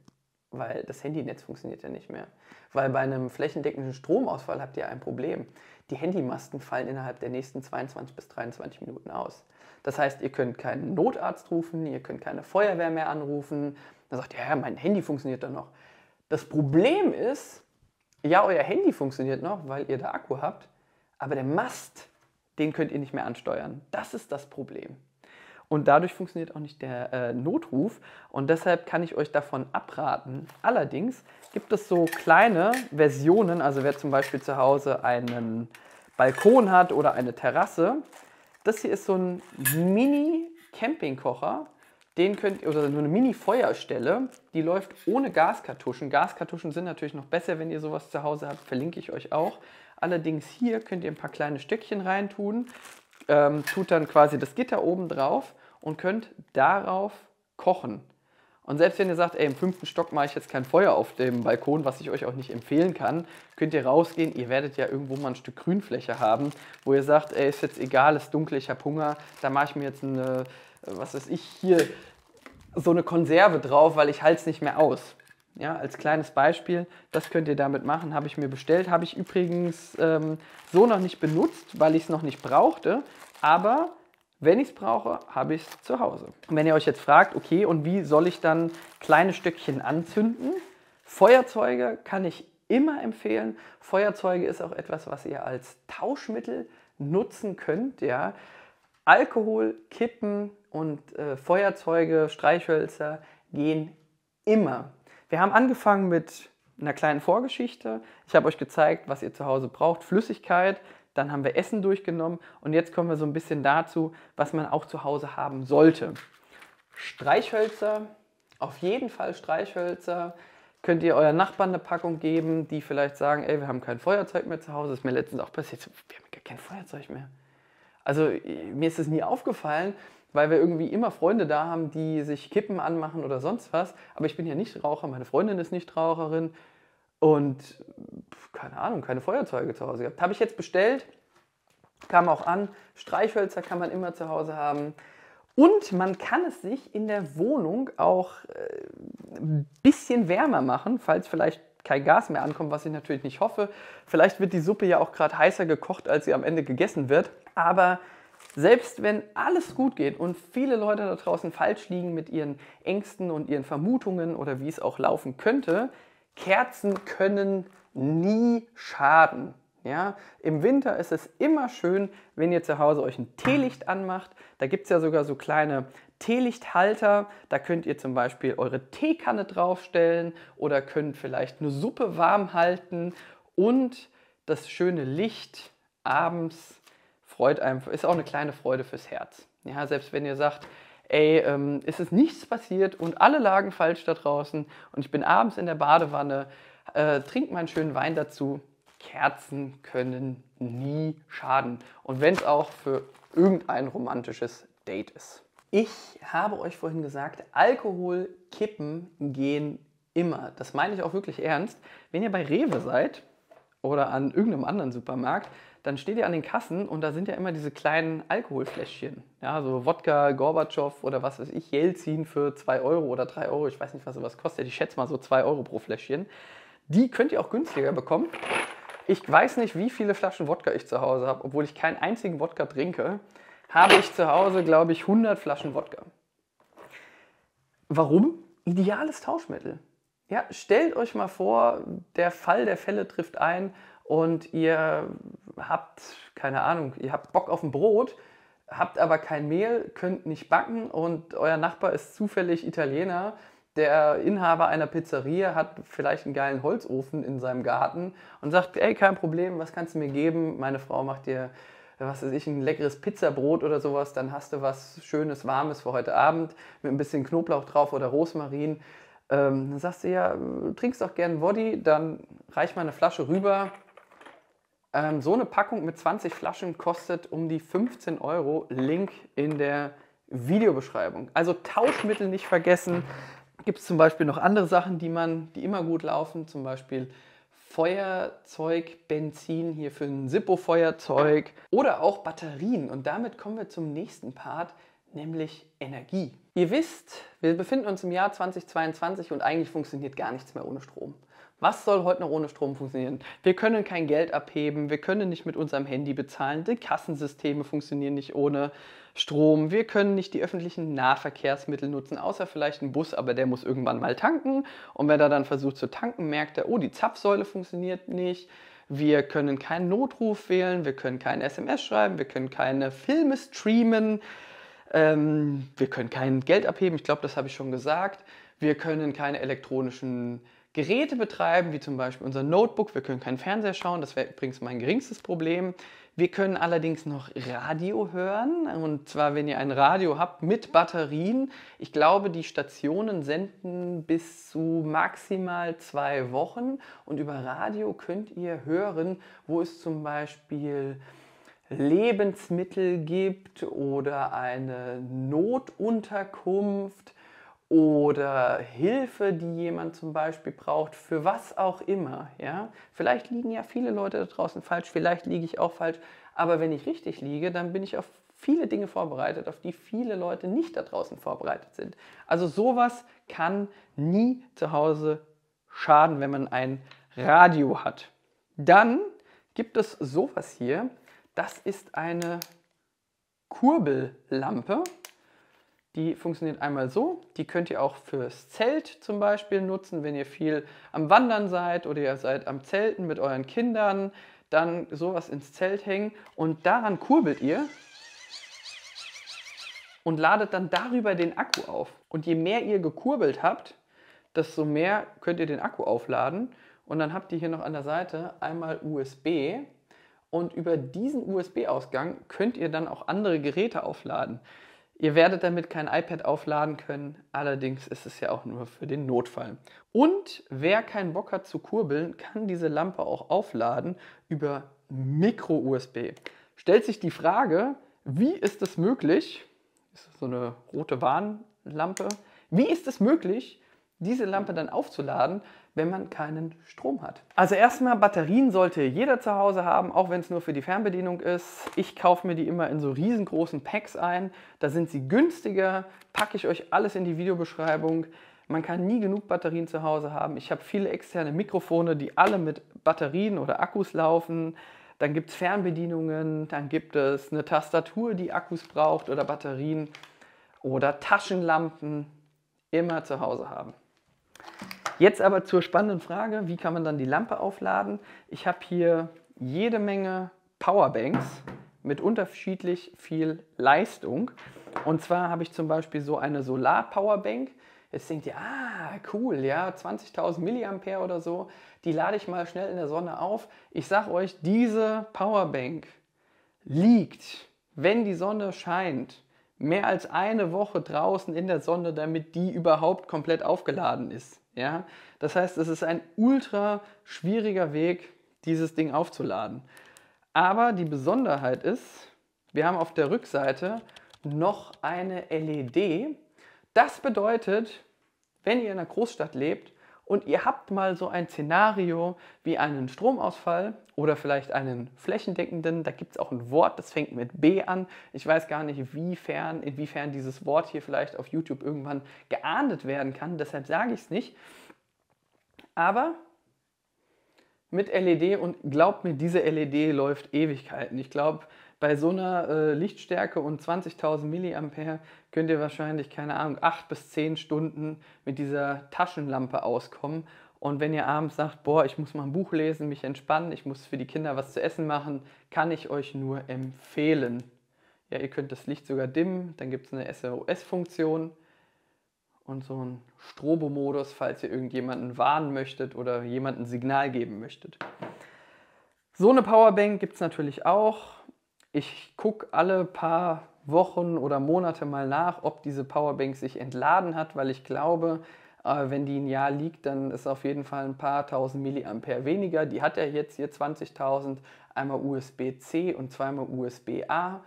weil das Handynetz funktioniert ja nicht mehr. Weil bei einem flächendeckenden Stromausfall habt ihr ein Problem. Die Handymasten fallen innerhalb der nächsten 22 bis 23 Minuten aus. Das heißt, ihr könnt keinen Notarzt rufen, ihr könnt keine Feuerwehr mehr anrufen. Dann sagt ihr, ja, mein Handy funktioniert doch noch. Das Problem ist, ja, euer Handy funktioniert noch, weil ihr da Akku habt, aber der Mast, den könnt ihr nicht mehr ansteuern. Das ist das Problem. Und dadurch funktioniert auch nicht der äh, Notruf. Und deshalb kann ich euch davon abraten. Allerdings gibt es so kleine Versionen. Also wer zum Beispiel zu Hause einen Balkon hat oder eine Terrasse. Das hier ist so ein Mini-Campingkocher. Den könnt ihr, oder so eine Mini-Feuerstelle, die läuft ohne Gaskartuschen. Gaskartuschen sind natürlich noch besser, wenn ihr sowas zu Hause habt, verlinke ich euch auch. Allerdings hier könnt ihr ein paar kleine Stöckchen reintun ähm, tut dann quasi das Gitter oben drauf und könnt darauf kochen. Und selbst wenn ihr sagt, ey, im fünften Stock mache ich jetzt kein Feuer auf dem Balkon, was ich euch auch nicht empfehlen kann, könnt ihr rausgehen. Ihr werdet ja irgendwo mal ein Stück Grünfläche haben, wo ihr sagt, ey, ist jetzt egal, ist dunkel, ich habe Hunger, da mache ich mir jetzt eine, äh, was weiß ich, hier so eine Konserve drauf, weil ich halte es nicht mehr aus. Ja, als kleines Beispiel, das könnt ihr damit machen, habe ich mir bestellt, habe ich übrigens ähm, so noch nicht benutzt, weil ich es noch nicht brauchte, aber wenn ich es brauche, habe ich es zu Hause. Und wenn ihr euch jetzt fragt, okay, und wie soll ich dann kleine Stöckchen anzünden? Feuerzeuge kann ich immer empfehlen. Feuerzeuge ist auch etwas, was ihr als Tauschmittel nutzen könnt. Ja. Alkohol, Kippen und äh, Feuerzeuge, Streichhölzer gehen immer wir haben angefangen mit einer kleinen Vorgeschichte. Ich habe euch gezeigt, was ihr zu Hause braucht. Flüssigkeit, dann haben wir Essen durchgenommen und jetzt kommen wir so ein bisschen dazu, was man auch zu Hause haben sollte. Streichhölzer, auf jeden Fall Streichhölzer. Könnt ihr euren Nachbarn eine Packung geben, die vielleicht sagen, ey, wir haben kein Feuerzeug mehr zu Hause. Das ist mir letztens auch passiert, wir haben gar kein Feuerzeug mehr. Also mir ist es nie aufgefallen, weil wir irgendwie immer Freunde da haben, die sich Kippen anmachen oder sonst was. Aber ich bin ja nicht Raucher, meine Freundin ist nicht Raucherin und keine Ahnung, keine Feuerzeuge zu Hause gehabt. Habe ich jetzt bestellt, kam auch an. Streichhölzer kann man immer zu Hause haben. Und man kann es sich in der Wohnung auch äh, ein bisschen wärmer machen, falls vielleicht kein Gas mehr ankommt, was ich natürlich nicht hoffe. Vielleicht wird die Suppe ja auch gerade heißer gekocht, als sie am Ende gegessen wird. Aber selbst wenn alles gut geht und viele Leute da draußen falsch liegen mit ihren Ängsten und ihren Vermutungen oder wie es auch laufen könnte, Kerzen können nie schaden. Ja, Im Winter ist es immer schön, wenn ihr zu Hause euch ein Teelicht anmacht. Da gibt es ja sogar so kleine Teelichthalter. Da könnt ihr zum Beispiel eure Teekanne draufstellen oder könnt vielleicht eine Suppe warm halten und das schöne Licht abends freut einem, ist auch eine kleine Freude fürs Herz. Ja, selbst wenn ihr sagt, ey, ähm, es ist nichts passiert und alle lagen falsch da draußen und ich bin abends in der Badewanne, äh, trink meinen schönen Wein dazu. Kerzen können nie schaden. Und wenn es auch für irgendein romantisches Date ist. Ich habe euch vorhin gesagt, Alkohol, Kippen gehen immer. Das meine ich auch wirklich ernst. Wenn ihr bei Rewe seid oder an irgendeinem anderen Supermarkt, dann steht ihr an den Kassen und da sind ja immer diese kleinen Alkoholfläschchen. Ja, so Wodka, Gorbatschow oder was weiß ich, Jelzin für 2 Euro oder 3 Euro. Ich weiß nicht, was sowas kostet. Ich schätze mal so 2 Euro pro Fläschchen. Die könnt ihr auch günstiger bekommen. Ich weiß nicht, wie viele Flaschen Wodka ich zu Hause habe, obwohl ich keinen einzigen Wodka trinke. Habe ich zu Hause, glaube ich, 100 Flaschen Wodka. Warum? Ideales Tauschmittel. Ja, stellt euch mal vor, der Fall der Fälle trifft ein und ihr habt, keine Ahnung, ihr habt Bock auf ein Brot, habt aber kein Mehl, könnt nicht backen und euer Nachbar ist zufällig Italiener. Der Inhaber einer Pizzeria hat vielleicht einen geilen Holzofen in seinem Garten und sagt, ey, kein Problem, was kannst du mir geben? Meine Frau macht dir, was weiß ich, ein leckeres Pizzabrot oder sowas, dann hast du was Schönes, Warmes für heute Abend mit ein bisschen Knoblauch drauf oder Rosmarin. Ähm, dann sagst du ja, trinkst doch gern Woddy, dann reich mal eine Flasche rüber, ähm, so eine Packung mit 20 Flaschen kostet um die 15 Euro. Link in der Videobeschreibung. Also Tauschmittel nicht vergessen. Gibt es zum Beispiel noch andere Sachen, die man, die immer gut laufen, zum Beispiel Feuerzeug, Benzin hier für ein Sippo-Feuerzeug oder auch Batterien. Und damit kommen wir zum nächsten Part, nämlich Energie. Ihr wisst, wir befinden uns im Jahr 2022 und eigentlich funktioniert gar nichts mehr ohne Strom. Was soll heute noch ohne Strom funktionieren? Wir können kein Geld abheben, wir können nicht mit unserem Handy bezahlen, die Kassensysteme funktionieren nicht ohne Strom, wir können nicht die öffentlichen Nahverkehrsmittel nutzen, außer vielleicht ein Bus, aber der muss irgendwann mal tanken. Und wenn er dann versucht zu tanken, merkt er, oh, die Zapfsäule funktioniert nicht. Wir können keinen Notruf wählen, wir können keinen SMS schreiben, wir können keine Filme streamen, ähm, wir können kein Geld abheben, ich glaube, das habe ich schon gesagt. Wir können keine elektronischen Geräte betreiben, wie zum Beispiel unser Notebook. Wir können keinen Fernseher schauen, das wäre übrigens mein geringstes Problem. Wir können allerdings noch Radio hören. Und zwar, wenn ihr ein Radio habt mit Batterien. Ich glaube, die Stationen senden bis zu maximal zwei Wochen. Und über Radio könnt ihr hören, wo es zum Beispiel Lebensmittel gibt oder eine Notunterkunft oder Hilfe, die jemand zum Beispiel braucht, für was auch immer. Ja? Vielleicht liegen ja viele Leute da draußen falsch, vielleicht liege ich auch falsch, aber wenn ich richtig liege, dann bin ich auf viele Dinge vorbereitet, auf die viele Leute nicht da draußen vorbereitet sind. Also sowas kann nie zu Hause schaden, wenn man ein Radio hat. Dann gibt es sowas hier, das ist eine Kurbellampe. Die funktioniert einmal so, die könnt ihr auch fürs Zelt zum Beispiel nutzen, wenn ihr viel am Wandern seid oder ihr seid am Zelten mit euren Kindern, dann sowas ins Zelt hängen und daran kurbelt ihr und ladet dann darüber den Akku auf. Und je mehr ihr gekurbelt habt, desto mehr könnt ihr den Akku aufladen. Und dann habt ihr hier noch an der Seite einmal USB. Und über diesen USB-Ausgang könnt ihr dann auch andere Geräte aufladen. Ihr werdet damit kein iPad aufladen können, allerdings ist es ja auch nur für den Notfall. Und wer keinen Bock hat zu kurbeln, kann diese Lampe auch aufladen über Micro-USB. Stellt sich die Frage, wie ist es möglich, ist so eine rote Warnlampe, wie ist es möglich, diese Lampe dann aufzuladen, wenn man keinen Strom hat. Also erstmal, Batterien sollte jeder zu Hause haben, auch wenn es nur für die Fernbedienung ist. Ich kaufe mir die immer in so riesengroßen Packs ein. Da sind sie günstiger. Packe ich euch alles in die Videobeschreibung. Man kann nie genug Batterien zu Hause haben. Ich habe viele externe Mikrofone, die alle mit Batterien oder Akkus laufen. Dann gibt es Fernbedienungen, dann gibt es eine Tastatur, die Akkus braucht oder Batterien oder Taschenlampen. Immer zu Hause haben. Jetzt aber zur spannenden Frage, wie kann man dann die Lampe aufladen? Ich habe hier jede Menge Powerbanks mit unterschiedlich viel Leistung. Und zwar habe ich zum Beispiel so eine Solar-Powerbank. Jetzt denkt ihr, ah, cool, ja, 20.000 Milliampere oder so, die lade ich mal schnell in der Sonne auf. Ich sage euch, diese Powerbank liegt, wenn die Sonne scheint, mehr als eine Woche draußen in der Sonne, damit die überhaupt komplett aufgeladen ist. Ja? Das heißt, es ist ein ultra schwieriger Weg, dieses Ding aufzuladen. Aber die Besonderheit ist, wir haben auf der Rückseite noch eine LED. Das bedeutet, wenn ihr in einer Großstadt lebt und ihr habt mal so ein Szenario wie einen Stromausfall oder vielleicht einen flächendeckenden. Da gibt es auch ein Wort, das fängt mit B an. Ich weiß gar nicht, wiefern, inwiefern dieses Wort hier vielleicht auf YouTube irgendwann geahndet werden kann. Deshalb sage ich es nicht. Aber mit LED und glaubt mir, diese LED läuft Ewigkeiten. Ich glaube, bei so einer äh, Lichtstärke und 20.000 mA könnt ihr wahrscheinlich, keine Ahnung, 8 bis 10 Stunden mit dieser Taschenlampe auskommen und wenn ihr abends sagt, boah, ich muss mal ein Buch lesen, mich entspannen, ich muss für die Kinder was zu essen machen, kann ich euch nur empfehlen. Ja, ihr könnt das Licht sogar dimmen, dann gibt es eine SOS-Funktion und so einen Strobo-Modus, falls ihr irgendjemanden warnen möchtet oder jemanden Signal geben möchtet. So eine Powerbank gibt es natürlich auch. Ich gucke alle paar Wochen oder Monate mal nach, ob diese Powerbank sich entladen hat, weil ich glaube, aber wenn die ein Jahr liegt, dann ist auf jeden Fall ein paar tausend Milliampere weniger. Die hat ja jetzt hier 20.000, einmal USB-C und zweimal USB-A.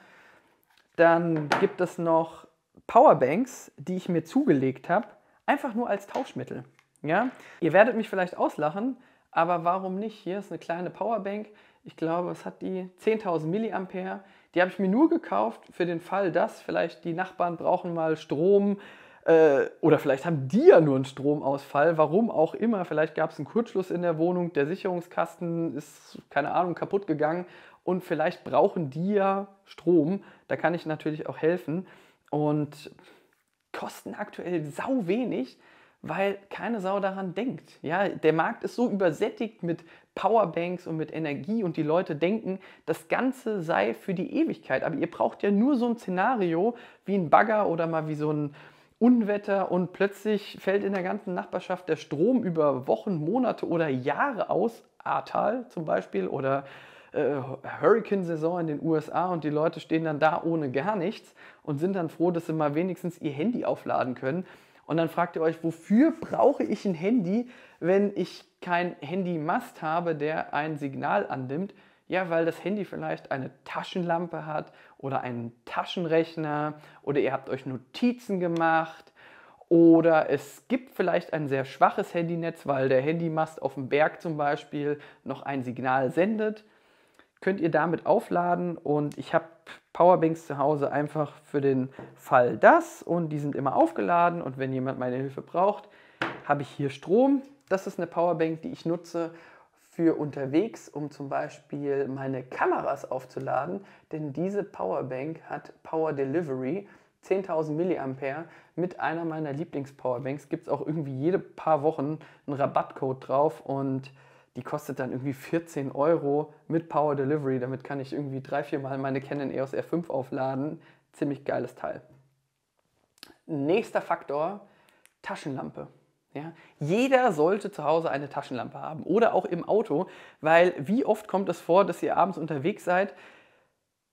Dann gibt es noch Powerbanks, die ich mir zugelegt habe, einfach nur als Tauschmittel. Ja? Ihr werdet mich vielleicht auslachen, aber warum nicht? Hier ist eine kleine Powerbank. Ich glaube, es hat die 10.000 Milliampere. Die habe ich mir nur gekauft für den Fall, dass vielleicht die Nachbarn brauchen mal Strom brauchen. Äh, oder vielleicht haben die ja nur einen Stromausfall, warum auch immer. Vielleicht gab es einen Kurzschluss in der Wohnung, der Sicherungskasten ist, keine Ahnung, kaputt gegangen und vielleicht brauchen die ja Strom. Da kann ich natürlich auch helfen und kosten aktuell sau wenig, weil keine Sau daran denkt. Ja, der Markt ist so übersättigt mit Powerbanks und mit Energie und die Leute denken, das Ganze sei für die Ewigkeit. Aber ihr braucht ja nur so ein Szenario wie ein Bagger oder mal wie so ein Unwetter und plötzlich fällt in der ganzen Nachbarschaft der Strom über Wochen, Monate oder Jahre aus. Ahrtal zum Beispiel oder äh, Hurricane-Saison in den USA und die Leute stehen dann da ohne gar nichts und sind dann froh, dass sie mal wenigstens ihr Handy aufladen können. Und dann fragt ihr euch, wofür brauche ich ein Handy, wenn ich kein Handy-Mast habe, der ein Signal annimmt? Ja, weil das Handy vielleicht eine Taschenlampe hat oder einen Taschenrechner oder ihr habt euch Notizen gemacht oder es gibt vielleicht ein sehr schwaches Handynetz, weil der Handymast auf dem Berg zum Beispiel noch ein Signal sendet. Könnt ihr damit aufladen und ich habe Powerbanks zu Hause einfach für den Fall das und die sind immer aufgeladen und wenn jemand meine Hilfe braucht, habe ich hier Strom. Das ist eine Powerbank, die ich nutze für unterwegs, um zum Beispiel meine Kameras aufzuladen, denn diese Powerbank hat Power Delivery. 10.000 Milliampere mit einer meiner Lieblings-Powerbanks. Gibt es auch irgendwie jede paar Wochen einen Rabattcode drauf und die kostet dann irgendwie 14 Euro mit Power Delivery. Damit kann ich irgendwie drei, vier Mal meine Canon EOS R5 aufladen. Ziemlich geiles Teil. Nächster Faktor, Taschenlampe. Ja? Jeder sollte zu Hause eine Taschenlampe haben oder auch im Auto, weil wie oft kommt es vor, dass ihr abends unterwegs seid,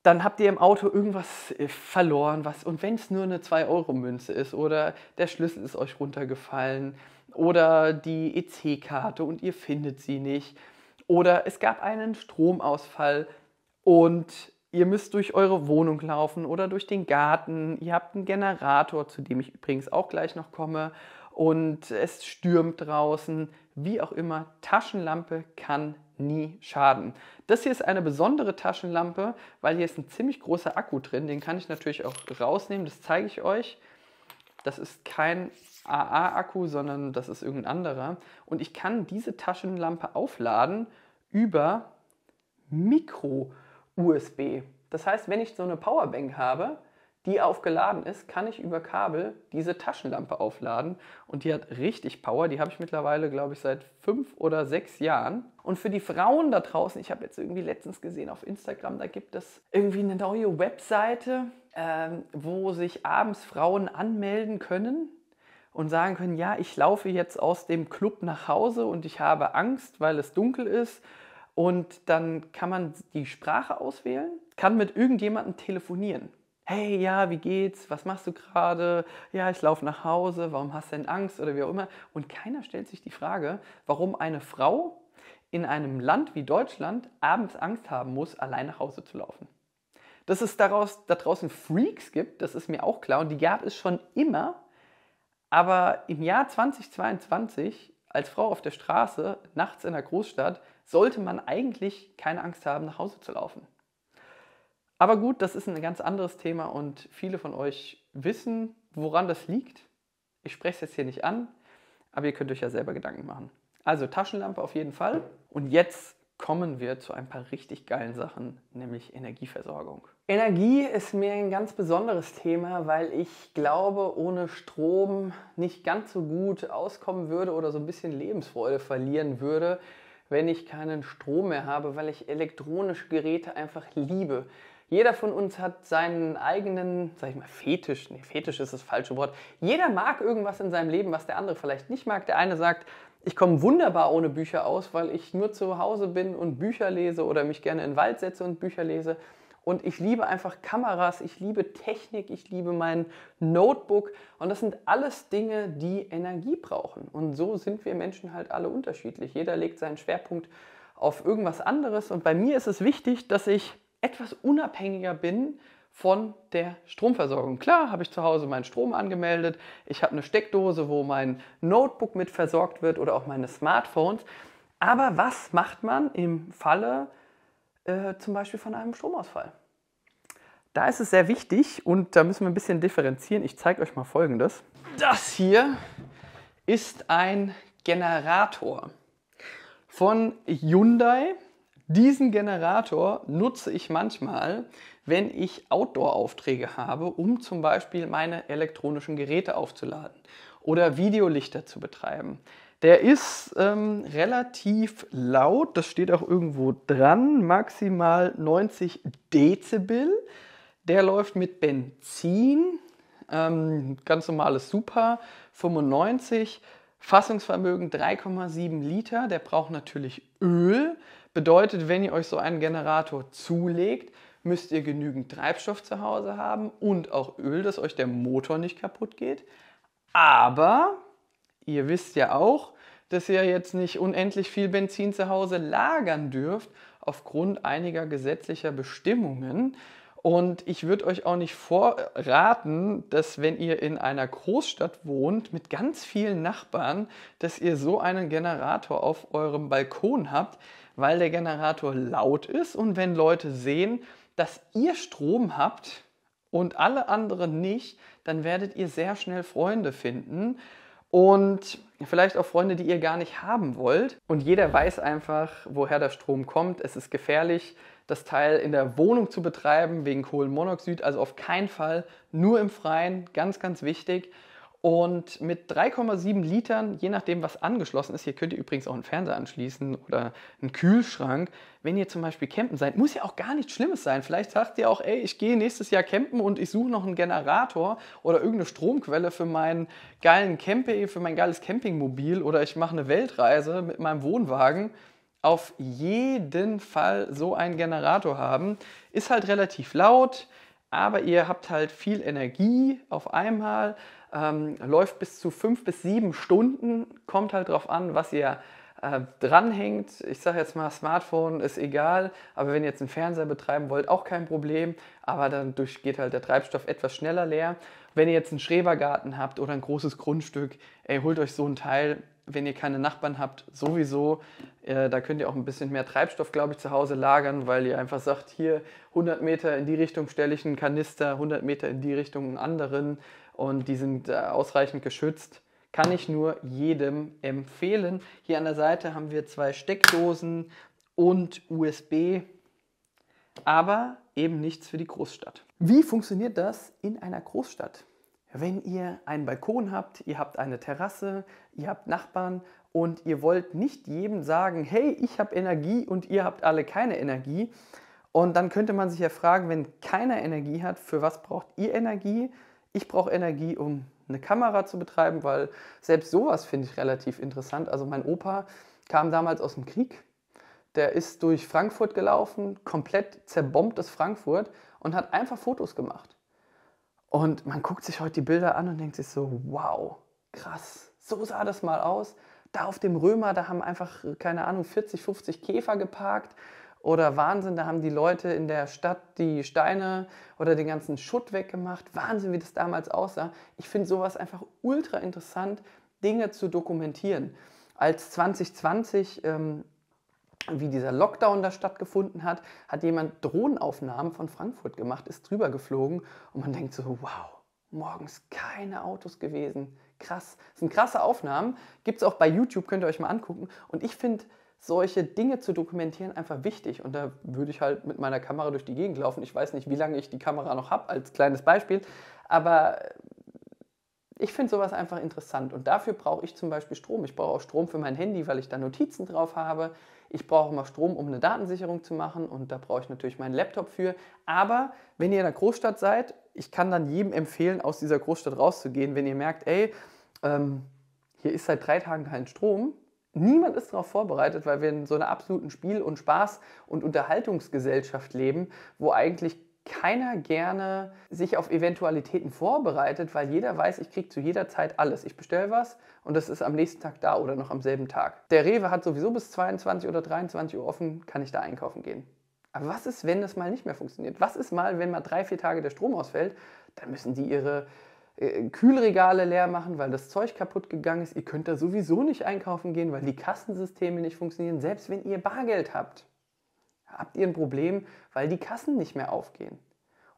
dann habt ihr im Auto irgendwas äh, verloren, was und wenn es nur eine 2-Euro-Münze ist oder der Schlüssel ist euch runtergefallen oder die EC-Karte und ihr findet sie nicht oder es gab einen Stromausfall und ihr müsst durch eure Wohnung laufen oder durch den Garten, ihr habt einen Generator, zu dem ich übrigens auch gleich noch komme und es stürmt draußen, wie auch immer, Taschenlampe kann nie schaden. Das hier ist eine besondere Taschenlampe, weil hier ist ein ziemlich großer Akku drin. Den kann ich natürlich auch rausnehmen, das zeige ich euch. Das ist kein AA-Akku, sondern das ist irgendein anderer. Und ich kann diese Taschenlampe aufladen über Micro-USB. Das heißt, wenn ich so eine Powerbank habe, die aufgeladen ist, kann ich über Kabel diese Taschenlampe aufladen. Und die hat richtig Power. Die habe ich mittlerweile, glaube ich, seit fünf oder sechs Jahren. Und für die Frauen da draußen, ich habe jetzt irgendwie letztens gesehen auf Instagram, da gibt es irgendwie eine neue Webseite, ähm, wo sich abends Frauen anmelden können und sagen können, ja, ich laufe jetzt aus dem Club nach Hause und ich habe Angst, weil es dunkel ist. Und dann kann man die Sprache auswählen, kann mit irgendjemandem telefonieren hey, ja, wie geht's? Was machst du gerade? Ja, ich laufe nach Hause. Warum hast du denn Angst? Oder wie auch immer. Und keiner stellt sich die Frage, warum eine Frau in einem Land wie Deutschland abends Angst haben muss, allein nach Hause zu laufen. Dass es daraus, da draußen Freaks gibt, das ist mir auch klar und die gab es schon immer. Aber im Jahr 2022 als Frau auf der Straße, nachts in der Großstadt, sollte man eigentlich keine Angst haben, nach Hause zu laufen. Aber gut, das ist ein ganz anderes Thema und viele von euch wissen, woran das liegt. Ich spreche es jetzt hier nicht an, aber ihr könnt euch ja selber Gedanken machen. Also Taschenlampe auf jeden Fall. Und jetzt kommen wir zu ein paar richtig geilen Sachen, nämlich Energieversorgung. Energie ist mir ein ganz besonderes Thema, weil ich glaube, ohne Strom nicht ganz so gut auskommen würde oder so ein bisschen Lebensfreude verlieren würde, wenn ich keinen Strom mehr habe, weil ich elektronische Geräte einfach liebe. Jeder von uns hat seinen eigenen, sag ich mal, Fetisch. Nee, Fetisch ist das falsche Wort. Jeder mag irgendwas in seinem Leben, was der andere vielleicht nicht mag. Der eine sagt, ich komme wunderbar ohne Bücher aus, weil ich nur zu Hause bin und Bücher lese oder mich gerne in den Wald setze und Bücher lese. Und ich liebe einfach Kameras, ich liebe Technik, ich liebe mein Notebook. Und das sind alles Dinge, die Energie brauchen. Und so sind wir Menschen halt alle unterschiedlich. Jeder legt seinen Schwerpunkt auf irgendwas anderes. Und bei mir ist es wichtig, dass ich etwas unabhängiger bin von der Stromversorgung. Klar, habe ich zu Hause meinen Strom angemeldet, ich habe eine Steckdose, wo mein Notebook mit versorgt wird oder auch meine Smartphones. Aber was macht man im Falle äh, zum Beispiel von einem Stromausfall? Da ist es sehr wichtig und da müssen wir ein bisschen differenzieren. Ich zeige euch mal Folgendes. Das hier ist ein Generator von Hyundai. Diesen Generator nutze ich manchmal, wenn ich Outdoor-Aufträge habe, um zum Beispiel meine elektronischen Geräte aufzuladen oder Videolichter zu betreiben. Der ist ähm, relativ laut, das steht auch irgendwo dran, maximal 90 Dezibel. Der läuft mit Benzin, ähm, ganz normales Super 95, Fassungsvermögen 3,7 Liter. Der braucht natürlich Öl. Bedeutet, wenn ihr euch so einen Generator zulegt, müsst ihr genügend Treibstoff zu Hause haben und auch Öl, dass euch der Motor nicht kaputt geht. Aber ihr wisst ja auch, dass ihr jetzt nicht unendlich viel Benzin zu Hause lagern dürft aufgrund einiger gesetzlicher Bestimmungen. Und ich würde euch auch nicht vorraten, dass wenn ihr in einer Großstadt wohnt mit ganz vielen Nachbarn, dass ihr so einen Generator auf eurem Balkon habt, weil der Generator laut ist und wenn Leute sehen, dass ihr Strom habt und alle anderen nicht, dann werdet ihr sehr schnell Freunde finden und vielleicht auch Freunde, die ihr gar nicht haben wollt. Und jeder weiß einfach, woher der Strom kommt. Es ist gefährlich, das Teil in der Wohnung zu betreiben wegen Kohlenmonoxid, also auf keinen Fall, nur im Freien, ganz, ganz wichtig. Und mit 3,7 Litern, je nachdem, was angeschlossen ist, hier könnt ihr übrigens auch einen Fernseher anschließen oder einen Kühlschrank. Wenn ihr zum Beispiel campen seid, muss ja auch gar nichts Schlimmes sein. Vielleicht sagt ihr auch, ey, ich gehe nächstes Jahr campen und ich suche noch einen Generator oder irgendeine Stromquelle für meinen geilen Camper, für mein geiles Campingmobil oder ich mache eine Weltreise mit meinem Wohnwagen auf jeden Fall so einen Generator haben. Ist halt relativ laut, aber ihr habt halt viel Energie auf einmal, ähm, läuft bis zu fünf bis sieben Stunden, kommt halt drauf an, was ihr äh, dranhängt. Ich sage jetzt mal, Smartphone ist egal, aber wenn ihr jetzt einen Fernseher betreiben wollt, auch kein Problem, aber dadurch geht halt der Treibstoff etwas schneller leer. Wenn ihr jetzt einen Schrebergarten habt oder ein großes Grundstück, ey, holt euch so ein Teil, wenn ihr keine Nachbarn habt, sowieso. Äh, da könnt ihr auch ein bisschen mehr Treibstoff, glaube ich, zu Hause lagern, weil ihr einfach sagt, hier 100 Meter in die Richtung stelle ich einen Kanister, 100 Meter in die Richtung einen anderen und die sind äh, ausreichend geschützt. Kann ich nur jedem empfehlen. Hier an der Seite haben wir zwei Steckdosen und USB, aber eben nichts für die Großstadt. Wie funktioniert das in einer Großstadt? Wenn ihr einen Balkon habt, ihr habt eine Terrasse, ihr habt Nachbarn und ihr wollt nicht jedem sagen, hey, ich habe Energie und ihr habt alle keine Energie. Und dann könnte man sich ja fragen, wenn keiner Energie hat, für was braucht ihr Energie? Ich brauche Energie, um eine Kamera zu betreiben, weil selbst sowas finde ich relativ interessant. Also mein Opa kam damals aus dem Krieg, der ist durch Frankfurt gelaufen, komplett zerbombtes Frankfurt und hat einfach Fotos gemacht. Und man guckt sich heute die Bilder an und denkt sich so, wow, krass, so sah das mal aus. Da auf dem Römer, da haben einfach, keine Ahnung, 40, 50 Käfer geparkt. Oder Wahnsinn, da haben die Leute in der Stadt die Steine oder den ganzen Schutt weggemacht. Wahnsinn, wie das damals aussah. Ich finde sowas einfach ultra interessant, Dinge zu dokumentieren. Als 2020 ähm, wie dieser Lockdown da stattgefunden hat, hat jemand Drohnenaufnahmen von Frankfurt gemacht, ist drüber geflogen und man denkt so, wow, morgens keine Autos gewesen. Krass. Das sind krasse Aufnahmen. Gibt es auch bei YouTube, könnt ihr euch mal angucken. Und ich finde solche Dinge zu dokumentieren einfach wichtig. Und da würde ich halt mit meiner Kamera durch die Gegend laufen. Ich weiß nicht, wie lange ich die Kamera noch habe, als kleines Beispiel. Aber ich finde sowas einfach interessant. Und dafür brauche ich zum Beispiel Strom. Ich brauche auch Strom für mein Handy, weil ich da Notizen drauf habe. Ich brauche mal Strom, um eine Datensicherung zu machen. Und da brauche ich natürlich meinen Laptop für. Aber wenn ihr in der Großstadt seid, ich kann dann jedem empfehlen, aus dieser Großstadt rauszugehen, wenn ihr merkt, ey, ähm, hier ist seit drei Tagen kein Strom Niemand ist darauf vorbereitet, weil wir in so einer absoluten Spiel- und Spaß- und Unterhaltungsgesellschaft leben, wo eigentlich keiner gerne sich auf Eventualitäten vorbereitet, weil jeder weiß, ich kriege zu jeder Zeit alles. Ich bestelle was und das ist am nächsten Tag da oder noch am selben Tag. Der Rewe hat sowieso bis 22 oder 23 Uhr offen, kann ich da einkaufen gehen. Aber was ist, wenn das mal nicht mehr funktioniert? Was ist mal, wenn mal drei, vier Tage der Strom ausfällt? Dann müssen die ihre äh, Kühlregale leer machen, weil das Zeug kaputt gegangen ist. Ihr könnt da sowieso nicht einkaufen gehen, weil die Kassensysteme nicht funktionieren, selbst wenn ihr Bargeld habt. Habt ihr ein Problem, weil die Kassen nicht mehr aufgehen.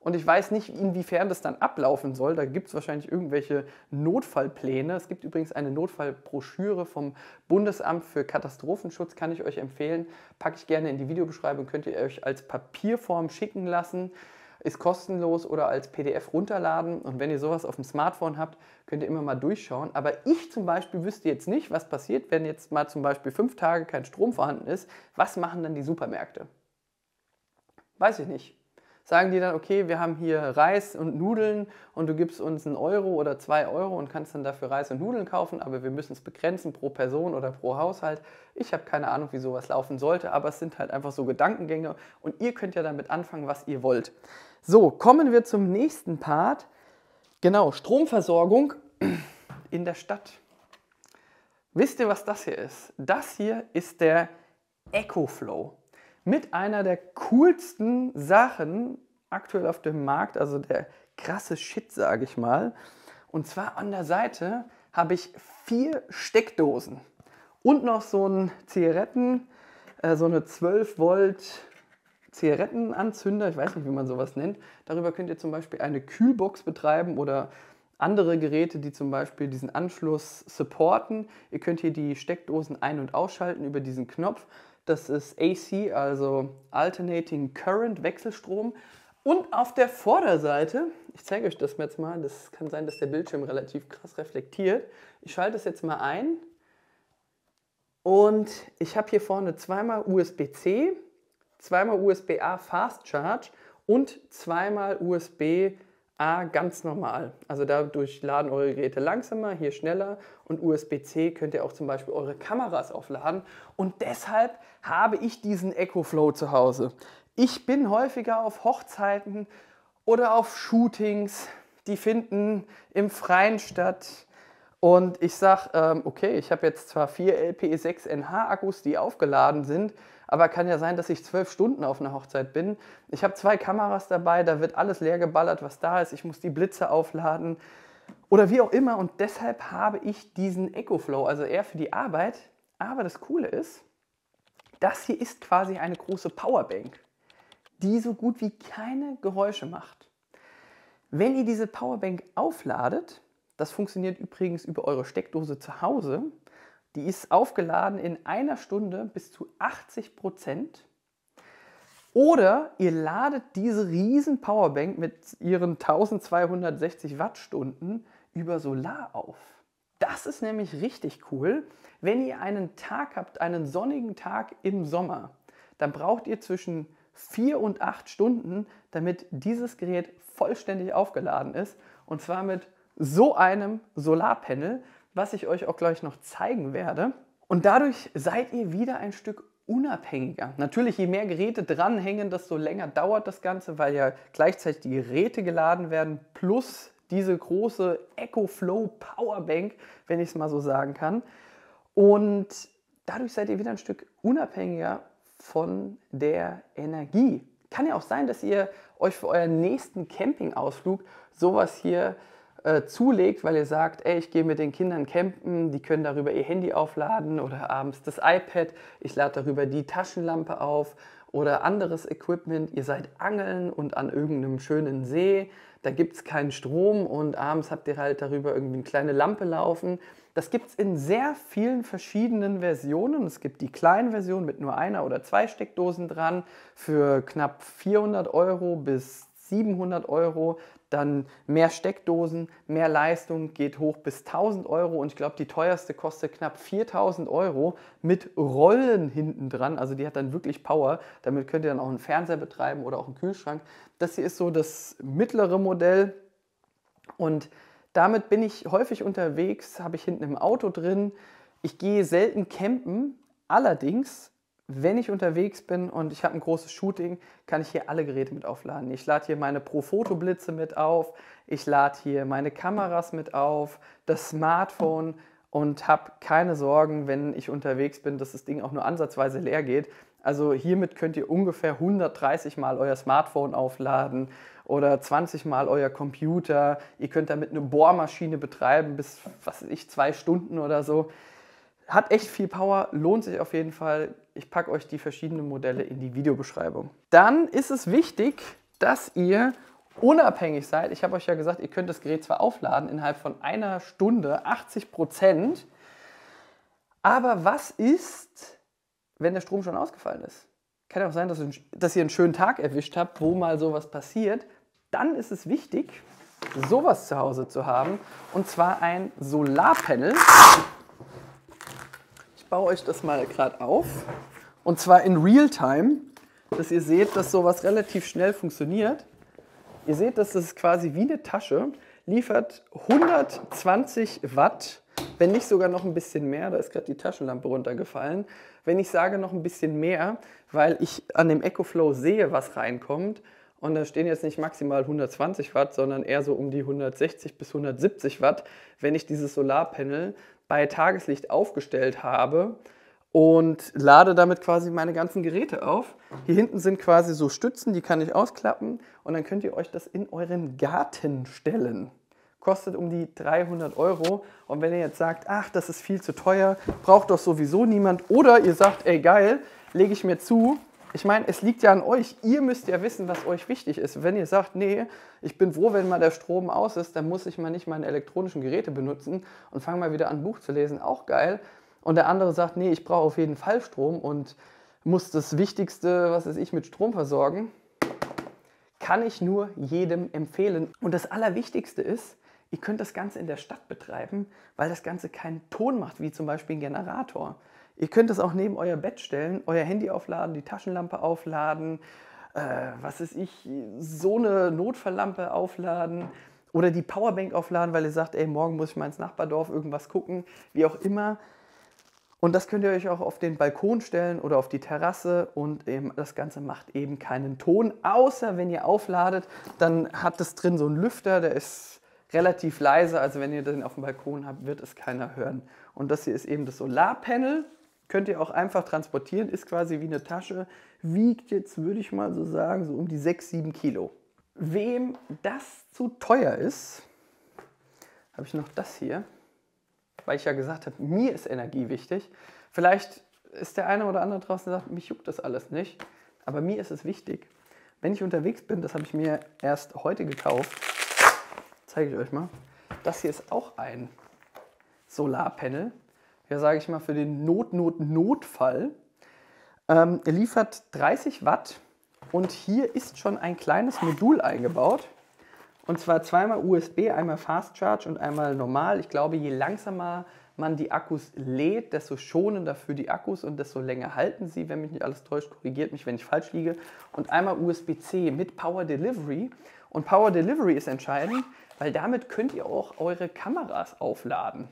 Und ich weiß nicht, inwiefern das dann ablaufen soll. Da gibt es wahrscheinlich irgendwelche Notfallpläne. Es gibt übrigens eine Notfallbroschüre vom Bundesamt für Katastrophenschutz, kann ich euch empfehlen. Packe ich gerne in die Videobeschreibung, könnt ihr euch als Papierform schicken lassen ist kostenlos oder als PDF runterladen. Und wenn ihr sowas auf dem Smartphone habt, könnt ihr immer mal durchschauen. Aber ich zum Beispiel wüsste jetzt nicht, was passiert, wenn jetzt mal zum Beispiel fünf Tage kein Strom vorhanden ist. Was machen dann die Supermärkte? Weiß ich nicht. Sagen die dann, okay, wir haben hier Reis und Nudeln und du gibst uns einen Euro oder zwei Euro und kannst dann dafür Reis und Nudeln kaufen, aber wir müssen es begrenzen pro Person oder pro Haushalt. Ich habe keine Ahnung, wie sowas laufen sollte, aber es sind halt einfach so Gedankengänge und ihr könnt ja damit anfangen, was ihr wollt. So, kommen wir zum nächsten Part. Genau, Stromversorgung in der Stadt. Wisst ihr, was das hier ist? Das hier ist der EcoFlow. Mit einer der coolsten Sachen aktuell auf dem Markt, also der krasse Shit, sage ich mal. Und zwar an der Seite habe ich vier Steckdosen und noch so ein Zigaretten, äh, so eine 12 Volt Zigarettenanzünder, ich weiß nicht, wie man sowas nennt. Darüber könnt ihr zum Beispiel eine Kühlbox betreiben oder andere Geräte, die zum Beispiel diesen Anschluss supporten. Ihr könnt hier die Steckdosen ein- und ausschalten über diesen Knopf. Das ist AC, also Alternating Current, Wechselstrom. Und auf der Vorderseite, ich zeige euch das jetzt mal, das kann sein, dass der Bildschirm relativ krass reflektiert. Ich schalte es jetzt mal ein und ich habe hier vorne zweimal USB-C zweimal USB-A Fast Charge und zweimal USB-A ganz normal. Also dadurch laden eure Geräte langsamer, hier schneller und USB-C könnt ihr auch zum Beispiel eure Kameras aufladen. Und deshalb habe ich diesen Echo Flow zu Hause. Ich bin häufiger auf Hochzeiten oder auf Shootings, die finden im Freien statt. Und ich sage, ähm, okay, ich habe jetzt zwar vier LPE6NH-Akkus, die aufgeladen sind, aber kann ja sein, dass ich zwölf Stunden auf einer Hochzeit bin. Ich habe zwei Kameras dabei, da wird alles leer geballert, was da ist. Ich muss die Blitze aufladen oder wie auch immer. Und deshalb habe ich diesen Ecoflow, also eher für die Arbeit. Aber das Coole ist, das hier ist quasi eine große Powerbank, die so gut wie keine Geräusche macht. Wenn ihr diese Powerbank aufladet, das funktioniert übrigens über eure Steckdose zu Hause, die ist aufgeladen in einer Stunde bis zu 80 Prozent. Oder ihr ladet diese riesen Powerbank mit ihren 1260 Wattstunden über Solar auf. Das ist nämlich richtig cool. Wenn ihr einen Tag habt, einen sonnigen Tag im Sommer, dann braucht ihr zwischen 4 und 8 Stunden, damit dieses Gerät vollständig aufgeladen ist. Und zwar mit so einem Solarpanel was ich euch auch gleich noch zeigen werde. Und dadurch seid ihr wieder ein Stück unabhängiger. Natürlich, je mehr Geräte dranhängen, desto länger dauert das Ganze, weil ja gleichzeitig die Geräte geladen werden, plus diese große EcoFlow Powerbank, wenn ich es mal so sagen kann. Und dadurch seid ihr wieder ein Stück unabhängiger von der Energie. Kann ja auch sein, dass ihr euch für euren nächsten Campingausflug sowas hier äh, äh, zulegt, weil ihr sagt, ey, ich gehe mit den Kindern campen, die können darüber ihr Handy aufladen oder abends das iPad, ich lade darüber die Taschenlampe auf oder anderes Equipment, ihr seid angeln und an irgendeinem schönen See, da gibt es keinen Strom und abends habt ihr halt darüber irgendwie eine kleine Lampe laufen. Das gibt es in sehr vielen verschiedenen Versionen. Es gibt die kleinen Versionen mit nur einer oder zwei Steckdosen dran für knapp 400 Euro bis 700 Euro. Dann mehr Steckdosen, mehr Leistung, geht hoch bis 1000 Euro und ich glaube, die teuerste kostet knapp 4000 Euro mit Rollen hinten dran. Also die hat dann wirklich Power. Damit könnt ihr dann auch einen Fernseher betreiben oder auch einen Kühlschrank. Das hier ist so das mittlere Modell und damit bin ich häufig unterwegs, habe ich hinten im Auto drin. Ich gehe selten campen. Allerdings wenn ich unterwegs bin und ich habe ein großes Shooting, kann ich hier alle Geräte mit aufladen. Ich lade hier meine Pro-Foto-Blitze mit auf, ich lade hier meine Kameras mit auf, das Smartphone und habe keine Sorgen, wenn ich unterwegs bin, dass das Ding auch nur ansatzweise leer geht. Also hiermit könnt ihr ungefähr 130 Mal euer Smartphone aufladen oder 20 Mal euer Computer. Ihr könnt damit eine Bohrmaschine betreiben bis, was weiß ich, zwei Stunden oder so hat echt viel Power, lohnt sich auf jeden Fall. Ich packe euch die verschiedenen Modelle in die Videobeschreibung. Dann ist es wichtig, dass ihr unabhängig seid. Ich habe euch ja gesagt, ihr könnt das Gerät zwar aufladen, innerhalb von einer Stunde 80 Prozent. Aber was ist, wenn der Strom schon ausgefallen ist? Kann ja auch sein, dass ihr einen schönen Tag erwischt habt, wo mal sowas passiert. Dann ist es wichtig, sowas zu Hause zu haben. Und zwar ein Solarpanel baue euch das mal gerade auf. Und zwar in Realtime, dass ihr seht, dass sowas relativ schnell funktioniert. Ihr seht, dass das quasi wie eine Tasche liefert 120 Watt, wenn nicht sogar noch ein bisschen mehr. Da ist gerade die Taschenlampe runtergefallen. Wenn ich sage noch ein bisschen mehr, weil ich an dem EcoFlow sehe, was reinkommt. Und da stehen jetzt nicht maximal 120 Watt, sondern eher so um die 160 bis 170 Watt, wenn ich dieses Solarpanel bei Tageslicht aufgestellt habe und lade damit quasi meine ganzen Geräte auf. Hier hinten sind quasi so Stützen, die kann ich ausklappen und dann könnt ihr euch das in euren Garten stellen. Kostet um die 300 Euro. Und wenn ihr jetzt sagt, ach, das ist viel zu teuer, braucht doch sowieso niemand, oder ihr sagt, ey geil, lege ich mir zu, ich meine, es liegt ja an euch. Ihr müsst ja wissen, was euch wichtig ist. Wenn ihr sagt, nee, ich bin froh, wenn mal der Strom aus ist, dann muss ich mal nicht meine elektronischen Geräte benutzen und fange mal wieder an, ein Buch zu lesen, auch geil. Und der andere sagt, nee, ich brauche auf jeden Fall Strom und muss das Wichtigste, was weiß ich, mit Strom versorgen. Kann ich nur jedem empfehlen. Und das Allerwichtigste ist, ihr könnt das Ganze in der Stadt betreiben, weil das Ganze keinen Ton macht, wie zum Beispiel ein Generator. Ihr könnt es auch neben euer Bett stellen, euer Handy aufladen, die Taschenlampe aufladen, äh, was ist ich, so eine Notfalllampe aufladen oder die Powerbank aufladen, weil ihr sagt, ey, morgen muss ich mal ins Nachbardorf irgendwas gucken, wie auch immer. Und das könnt ihr euch auch auf den Balkon stellen oder auf die Terrasse und eben das Ganze macht eben keinen Ton, außer wenn ihr aufladet, dann hat es drin so einen Lüfter, der ist relativ leise, also wenn ihr den auf dem Balkon habt, wird es keiner hören. Und das hier ist eben das Solarpanel, Könnt ihr auch einfach transportieren, ist quasi wie eine Tasche, wiegt jetzt, würde ich mal so sagen, so um die 6, 7 Kilo. Wem das zu teuer ist, habe ich noch das hier, weil ich ja gesagt habe, mir ist Energie wichtig. Vielleicht ist der eine oder andere draußen sagt, mich juckt das alles nicht, aber mir ist es wichtig. Wenn ich unterwegs bin, das habe ich mir erst heute gekauft, zeige ich euch mal. Das hier ist auch ein Solarpanel ja sage ich mal, für den Not-Not-Notfall, ähm, liefert 30 Watt und hier ist schon ein kleines Modul eingebaut. Und zwar zweimal USB, einmal Fast Charge und einmal normal. Ich glaube, je langsamer man die Akkus lädt, desto schonender für die Akkus und desto länger halten sie, wenn mich nicht alles täuscht, korrigiert mich, wenn ich falsch liege. Und einmal USB-C mit Power Delivery. Und Power Delivery ist entscheidend, weil damit könnt ihr auch eure Kameras aufladen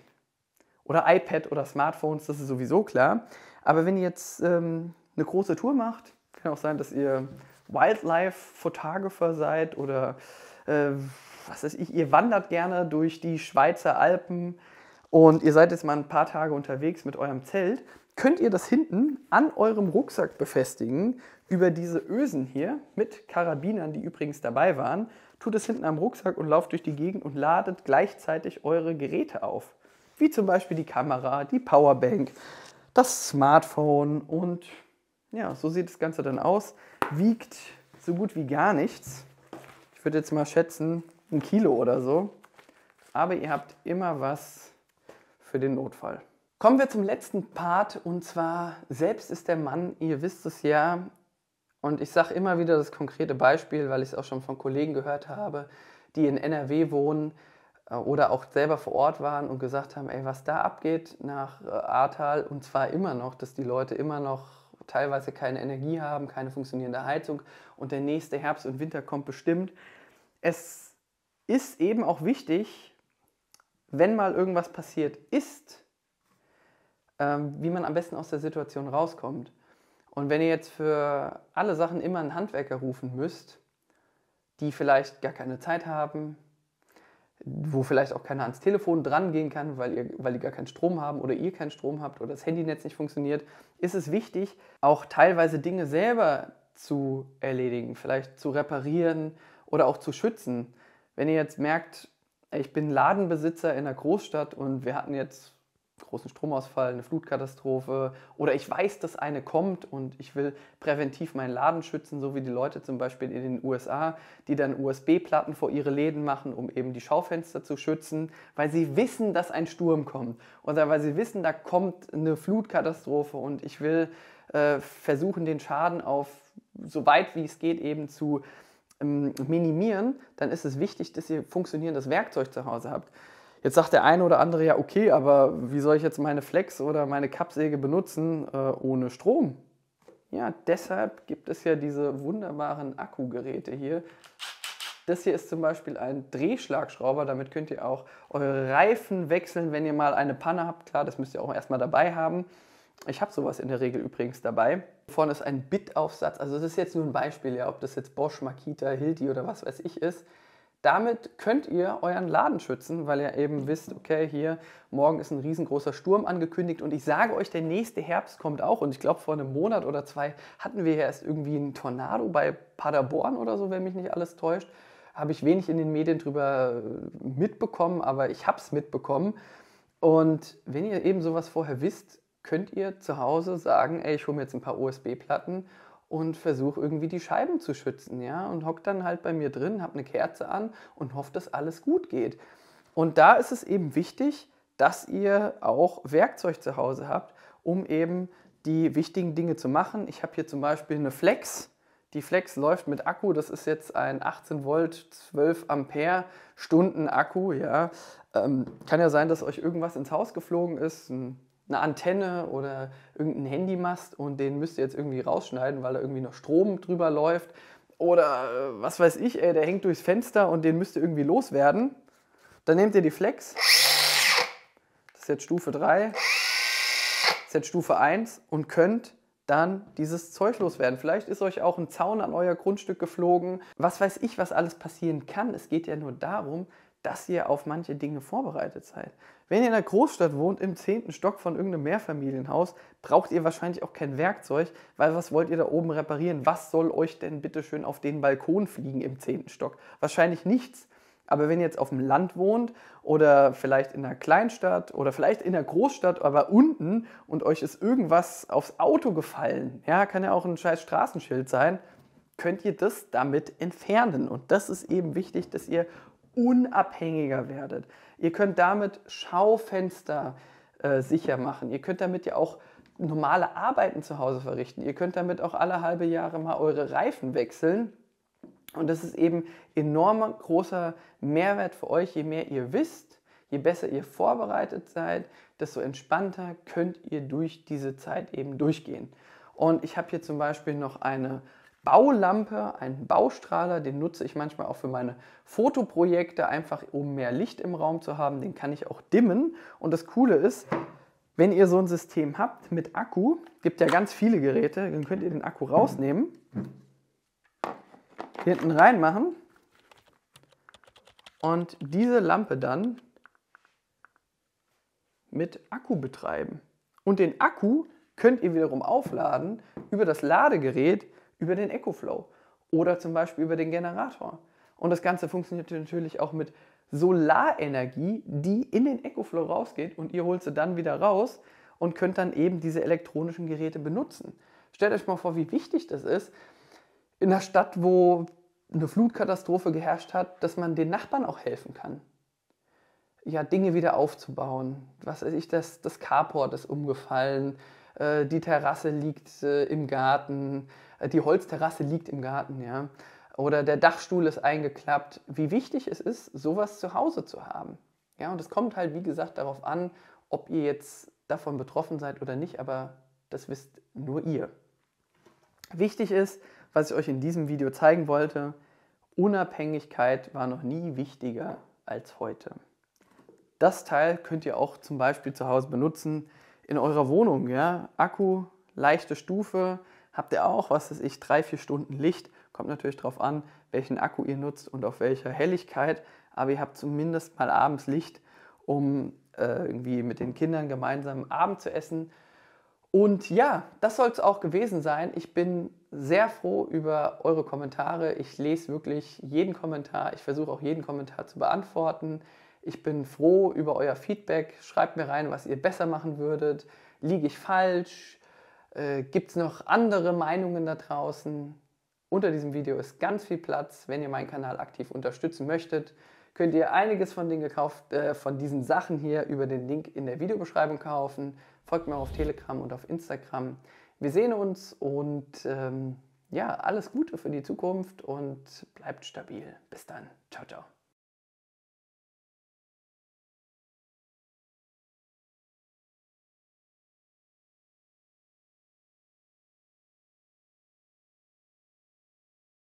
oder iPad oder Smartphones, das ist sowieso klar. Aber wenn ihr jetzt ähm, eine große Tour macht, kann auch sein, dass ihr Wildlife-Photographer seid oder äh, was weiß ich, ihr wandert gerne durch die Schweizer Alpen und ihr seid jetzt mal ein paar Tage unterwegs mit eurem Zelt, könnt ihr das hinten an eurem Rucksack befestigen über diese Ösen hier mit Karabinern, die übrigens dabei waren. Tut es hinten am Rucksack und lauft durch die Gegend und ladet gleichzeitig eure Geräte auf wie zum Beispiel die Kamera, die Powerbank, das Smartphone und ja, so sieht das Ganze dann aus. Wiegt so gut wie gar nichts. Ich würde jetzt mal schätzen, ein Kilo oder so. Aber ihr habt immer was für den Notfall. Kommen wir zum letzten Part und zwar selbst ist der Mann, ihr wisst es ja, und ich sage immer wieder das konkrete Beispiel, weil ich es auch schon von Kollegen gehört habe, die in NRW wohnen, äh, oder auch selber vor Ort waren und gesagt haben, ey, was da abgeht nach äh, Ahrtal und zwar immer noch, dass die Leute immer noch teilweise keine Energie haben, keine funktionierende Heizung und der nächste Herbst und Winter kommt bestimmt. Es ist eben auch wichtig, wenn mal irgendwas passiert ist, ähm, wie man am besten aus der Situation rauskommt. Und wenn ihr jetzt für alle Sachen immer einen Handwerker rufen müsst, die vielleicht gar keine Zeit haben, wo vielleicht auch keiner ans Telefon dran gehen kann, weil, ihr, weil die gar keinen Strom haben oder ihr keinen Strom habt oder das Handynetz nicht funktioniert, ist es wichtig, auch teilweise Dinge selber zu erledigen, vielleicht zu reparieren oder auch zu schützen. Wenn ihr jetzt merkt, ich bin Ladenbesitzer in der Großstadt und wir hatten jetzt großen Stromausfall, eine Flutkatastrophe oder ich weiß, dass eine kommt und ich will präventiv meinen Laden schützen, so wie die Leute zum Beispiel in den USA, die dann USB-Platten vor ihre Läden machen, um eben die Schaufenster zu schützen, weil sie wissen, dass ein Sturm kommt oder weil sie wissen, da kommt eine Flutkatastrophe und ich will äh, versuchen, den Schaden auf so weit wie es geht eben zu ähm, minimieren, dann ist es wichtig, dass ihr funktionierendes Werkzeug zu Hause habt. Jetzt sagt der eine oder andere ja, okay, aber wie soll ich jetzt meine Flex oder meine Kappsäge benutzen äh, ohne Strom? Ja, deshalb gibt es ja diese wunderbaren Akkugeräte hier. Das hier ist zum Beispiel ein Drehschlagschrauber, damit könnt ihr auch eure Reifen wechseln, wenn ihr mal eine Panne habt. Klar, das müsst ihr auch erstmal dabei haben. Ich habe sowas in der Regel übrigens dabei. Vorne ist ein Bit-Aufsatz, also das ist jetzt nur ein Beispiel, ja, ob das jetzt Bosch, Makita, Hilti oder was weiß ich ist. Damit könnt ihr euren Laden schützen, weil ihr eben wisst, okay, hier morgen ist ein riesengroßer Sturm angekündigt und ich sage euch, der nächste Herbst kommt auch und ich glaube, vor einem Monat oder zwei hatten wir ja erst irgendwie einen Tornado bei Paderborn oder so, wenn mich nicht alles täuscht. Habe ich wenig in den Medien drüber äh, mitbekommen, aber ich habe es mitbekommen. Und wenn ihr eben sowas vorher wisst, könnt ihr zu Hause sagen, ey, ich hole mir jetzt ein paar USB-Platten und versuche irgendwie die Scheiben zu schützen, ja, und hock dann halt bei mir drin, habe eine Kerze an und hoffe, dass alles gut geht. Und da ist es eben wichtig, dass ihr auch Werkzeug zu Hause habt, um eben die wichtigen Dinge zu machen. Ich habe hier zum Beispiel eine Flex. Die Flex läuft mit Akku. Das ist jetzt ein 18 Volt, 12 Ampere Stunden Akku. Ja, ähm, kann ja sein, dass euch irgendwas ins Haus geflogen ist. Ein eine Antenne oder irgendeinen Handymast und den müsst ihr jetzt irgendwie rausschneiden, weil da irgendwie noch Strom drüber läuft. Oder äh, was weiß ich, ey, der hängt durchs Fenster und den müsst ihr irgendwie loswerden. Dann nehmt ihr die Flex. Das ist jetzt Stufe 3. Das ist jetzt Stufe 1 und könnt dann dieses Zeug loswerden. Vielleicht ist euch auch ein Zaun an euer Grundstück geflogen. Was weiß ich, was alles passieren kann. Es geht ja nur darum, dass ihr auf manche Dinge vorbereitet seid. Wenn ihr in einer Großstadt wohnt, im zehnten Stock von irgendeinem Mehrfamilienhaus, braucht ihr wahrscheinlich auch kein Werkzeug, weil was wollt ihr da oben reparieren? Was soll euch denn bitte schön auf den Balkon fliegen im zehnten Stock? Wahrscheinlich nichts. Aber wenn ihr jetzt auf dem Land wohnt oder vielleicht in einer Kleinstadt oder vielleicht in einer Großstadt, aber unten und euch ist irgendwas aufs Auto gefallen, ja, kann ja auch ein scheiß Straßenschild sein, könnt ihr das damit entfernen. Und das ist eben wichtig, dass ihr unabhängiger werdet. Ihr könnt damit Schaufenster äh, sicher machen. Ihr könnt damit ja auch normale Arbeiten zu Hause verrichten. Ihr könnt damit auch alle halbe Jahre mal eure Reifen wechseln. Und das ist eben enormer großer Mehrwert für euch. Je mehr ihr wisst, je besser ihr vorbereitet seid, desto entspannter könnt ihr durch diese Zeit eben durchgehen. Und ich habe hier zum Beispiel noch eine Baulampe, einen Baustrahler, den nutze ich manchmal auch für meine Fotoprojekte, einfach um mehr Licht im Raum zu haben. Den kann ich auch dimmen. Und das Coole ist, wenn ihr so ein System habt mit Akku, gibt ja ganz viele Geräte, dann könnt ihr den Akku rausnehmen, hinten reinmachen und diese Lampe dann mit Akku betreiben. Und den Akku könnt ihr wiederum aufladen über das Ladegerät über den EcoFlow oder zum Beispiel über den Generator. Und das Ganze funktioniert natürlich auch mit Solarenergie, die in den EcoFlow rausgeht und ihr holt sie dann wieder raus und könnt dann eben diese elektronischen Geräte benutzen. Stellt euch mal vor, wie wichtig das ist, in einer Stadt, wo eine Flutkatastrophe geherrscht hat, dass man den Nachbarn auch helfen kann. Ja, Dinge wieder aufzubauen. Was weiß ich, das, das Carport ist umgefallen, äh, die Terrasse liegt äh, im Garten, äh, die Holzterrasse liegt im Garten, ja. Oder der Dachstuhl ist eingeklappt. Wie wichtig es ist, sowas zu Hause zu haben. Ja, und es kommt halt, wie gesagt, darauf an, ob ihr jetzt davon betroffen seid oder nicht, aber das wisst nur ihr. Wichtig ist, was ich euch in diesem Video zeigen wollte, Unabhängigkeit war noch nie wichtiger als heute. Das Teil könnt ihr auch zum Beispiel zu Hause benutzen in eurer Wohnung. Ja? Akku, leichte Stufe, habt ihr auch, was weiß ich, drei, vier Stunden Licht. Kommt natürlich darauf an, welchen Akku ihr nutzt und auf welcher Helligkeit. Aber ihr habt zumindest mal abends Licht, um äh, irgendwie mit den Kindern gemeinsam Abend zu essen. Und ja, das soll es auch gewesen sein. Ich bin sehr froh über eure Kommentare. Ich lese wirklich jeden Kommentar. Ich versuche auch jeden Kommentar zu beantworten. Ich bin froh über euer Feedback. Schreibt mir rein, was ihr besser machen würdet. Liege ich falsch? Äh, Gibt es noch andere Meinungen da draußen? Unter diesem Video ist ganz viel Platz. Wenn ihr meinen Kanal aktiv unterstützen möchtet, könnt ihr einiges von den gekauft, äh, von diesen Sachen hier über den Link in der Videobeschreibung kaufen. Folgt mir auf Telegram und auf Instagram. Wir sehen uns und ähm, ja, alles Gute für die Zukunft und bleibt stabil. Bis dann. Ciao, ciao.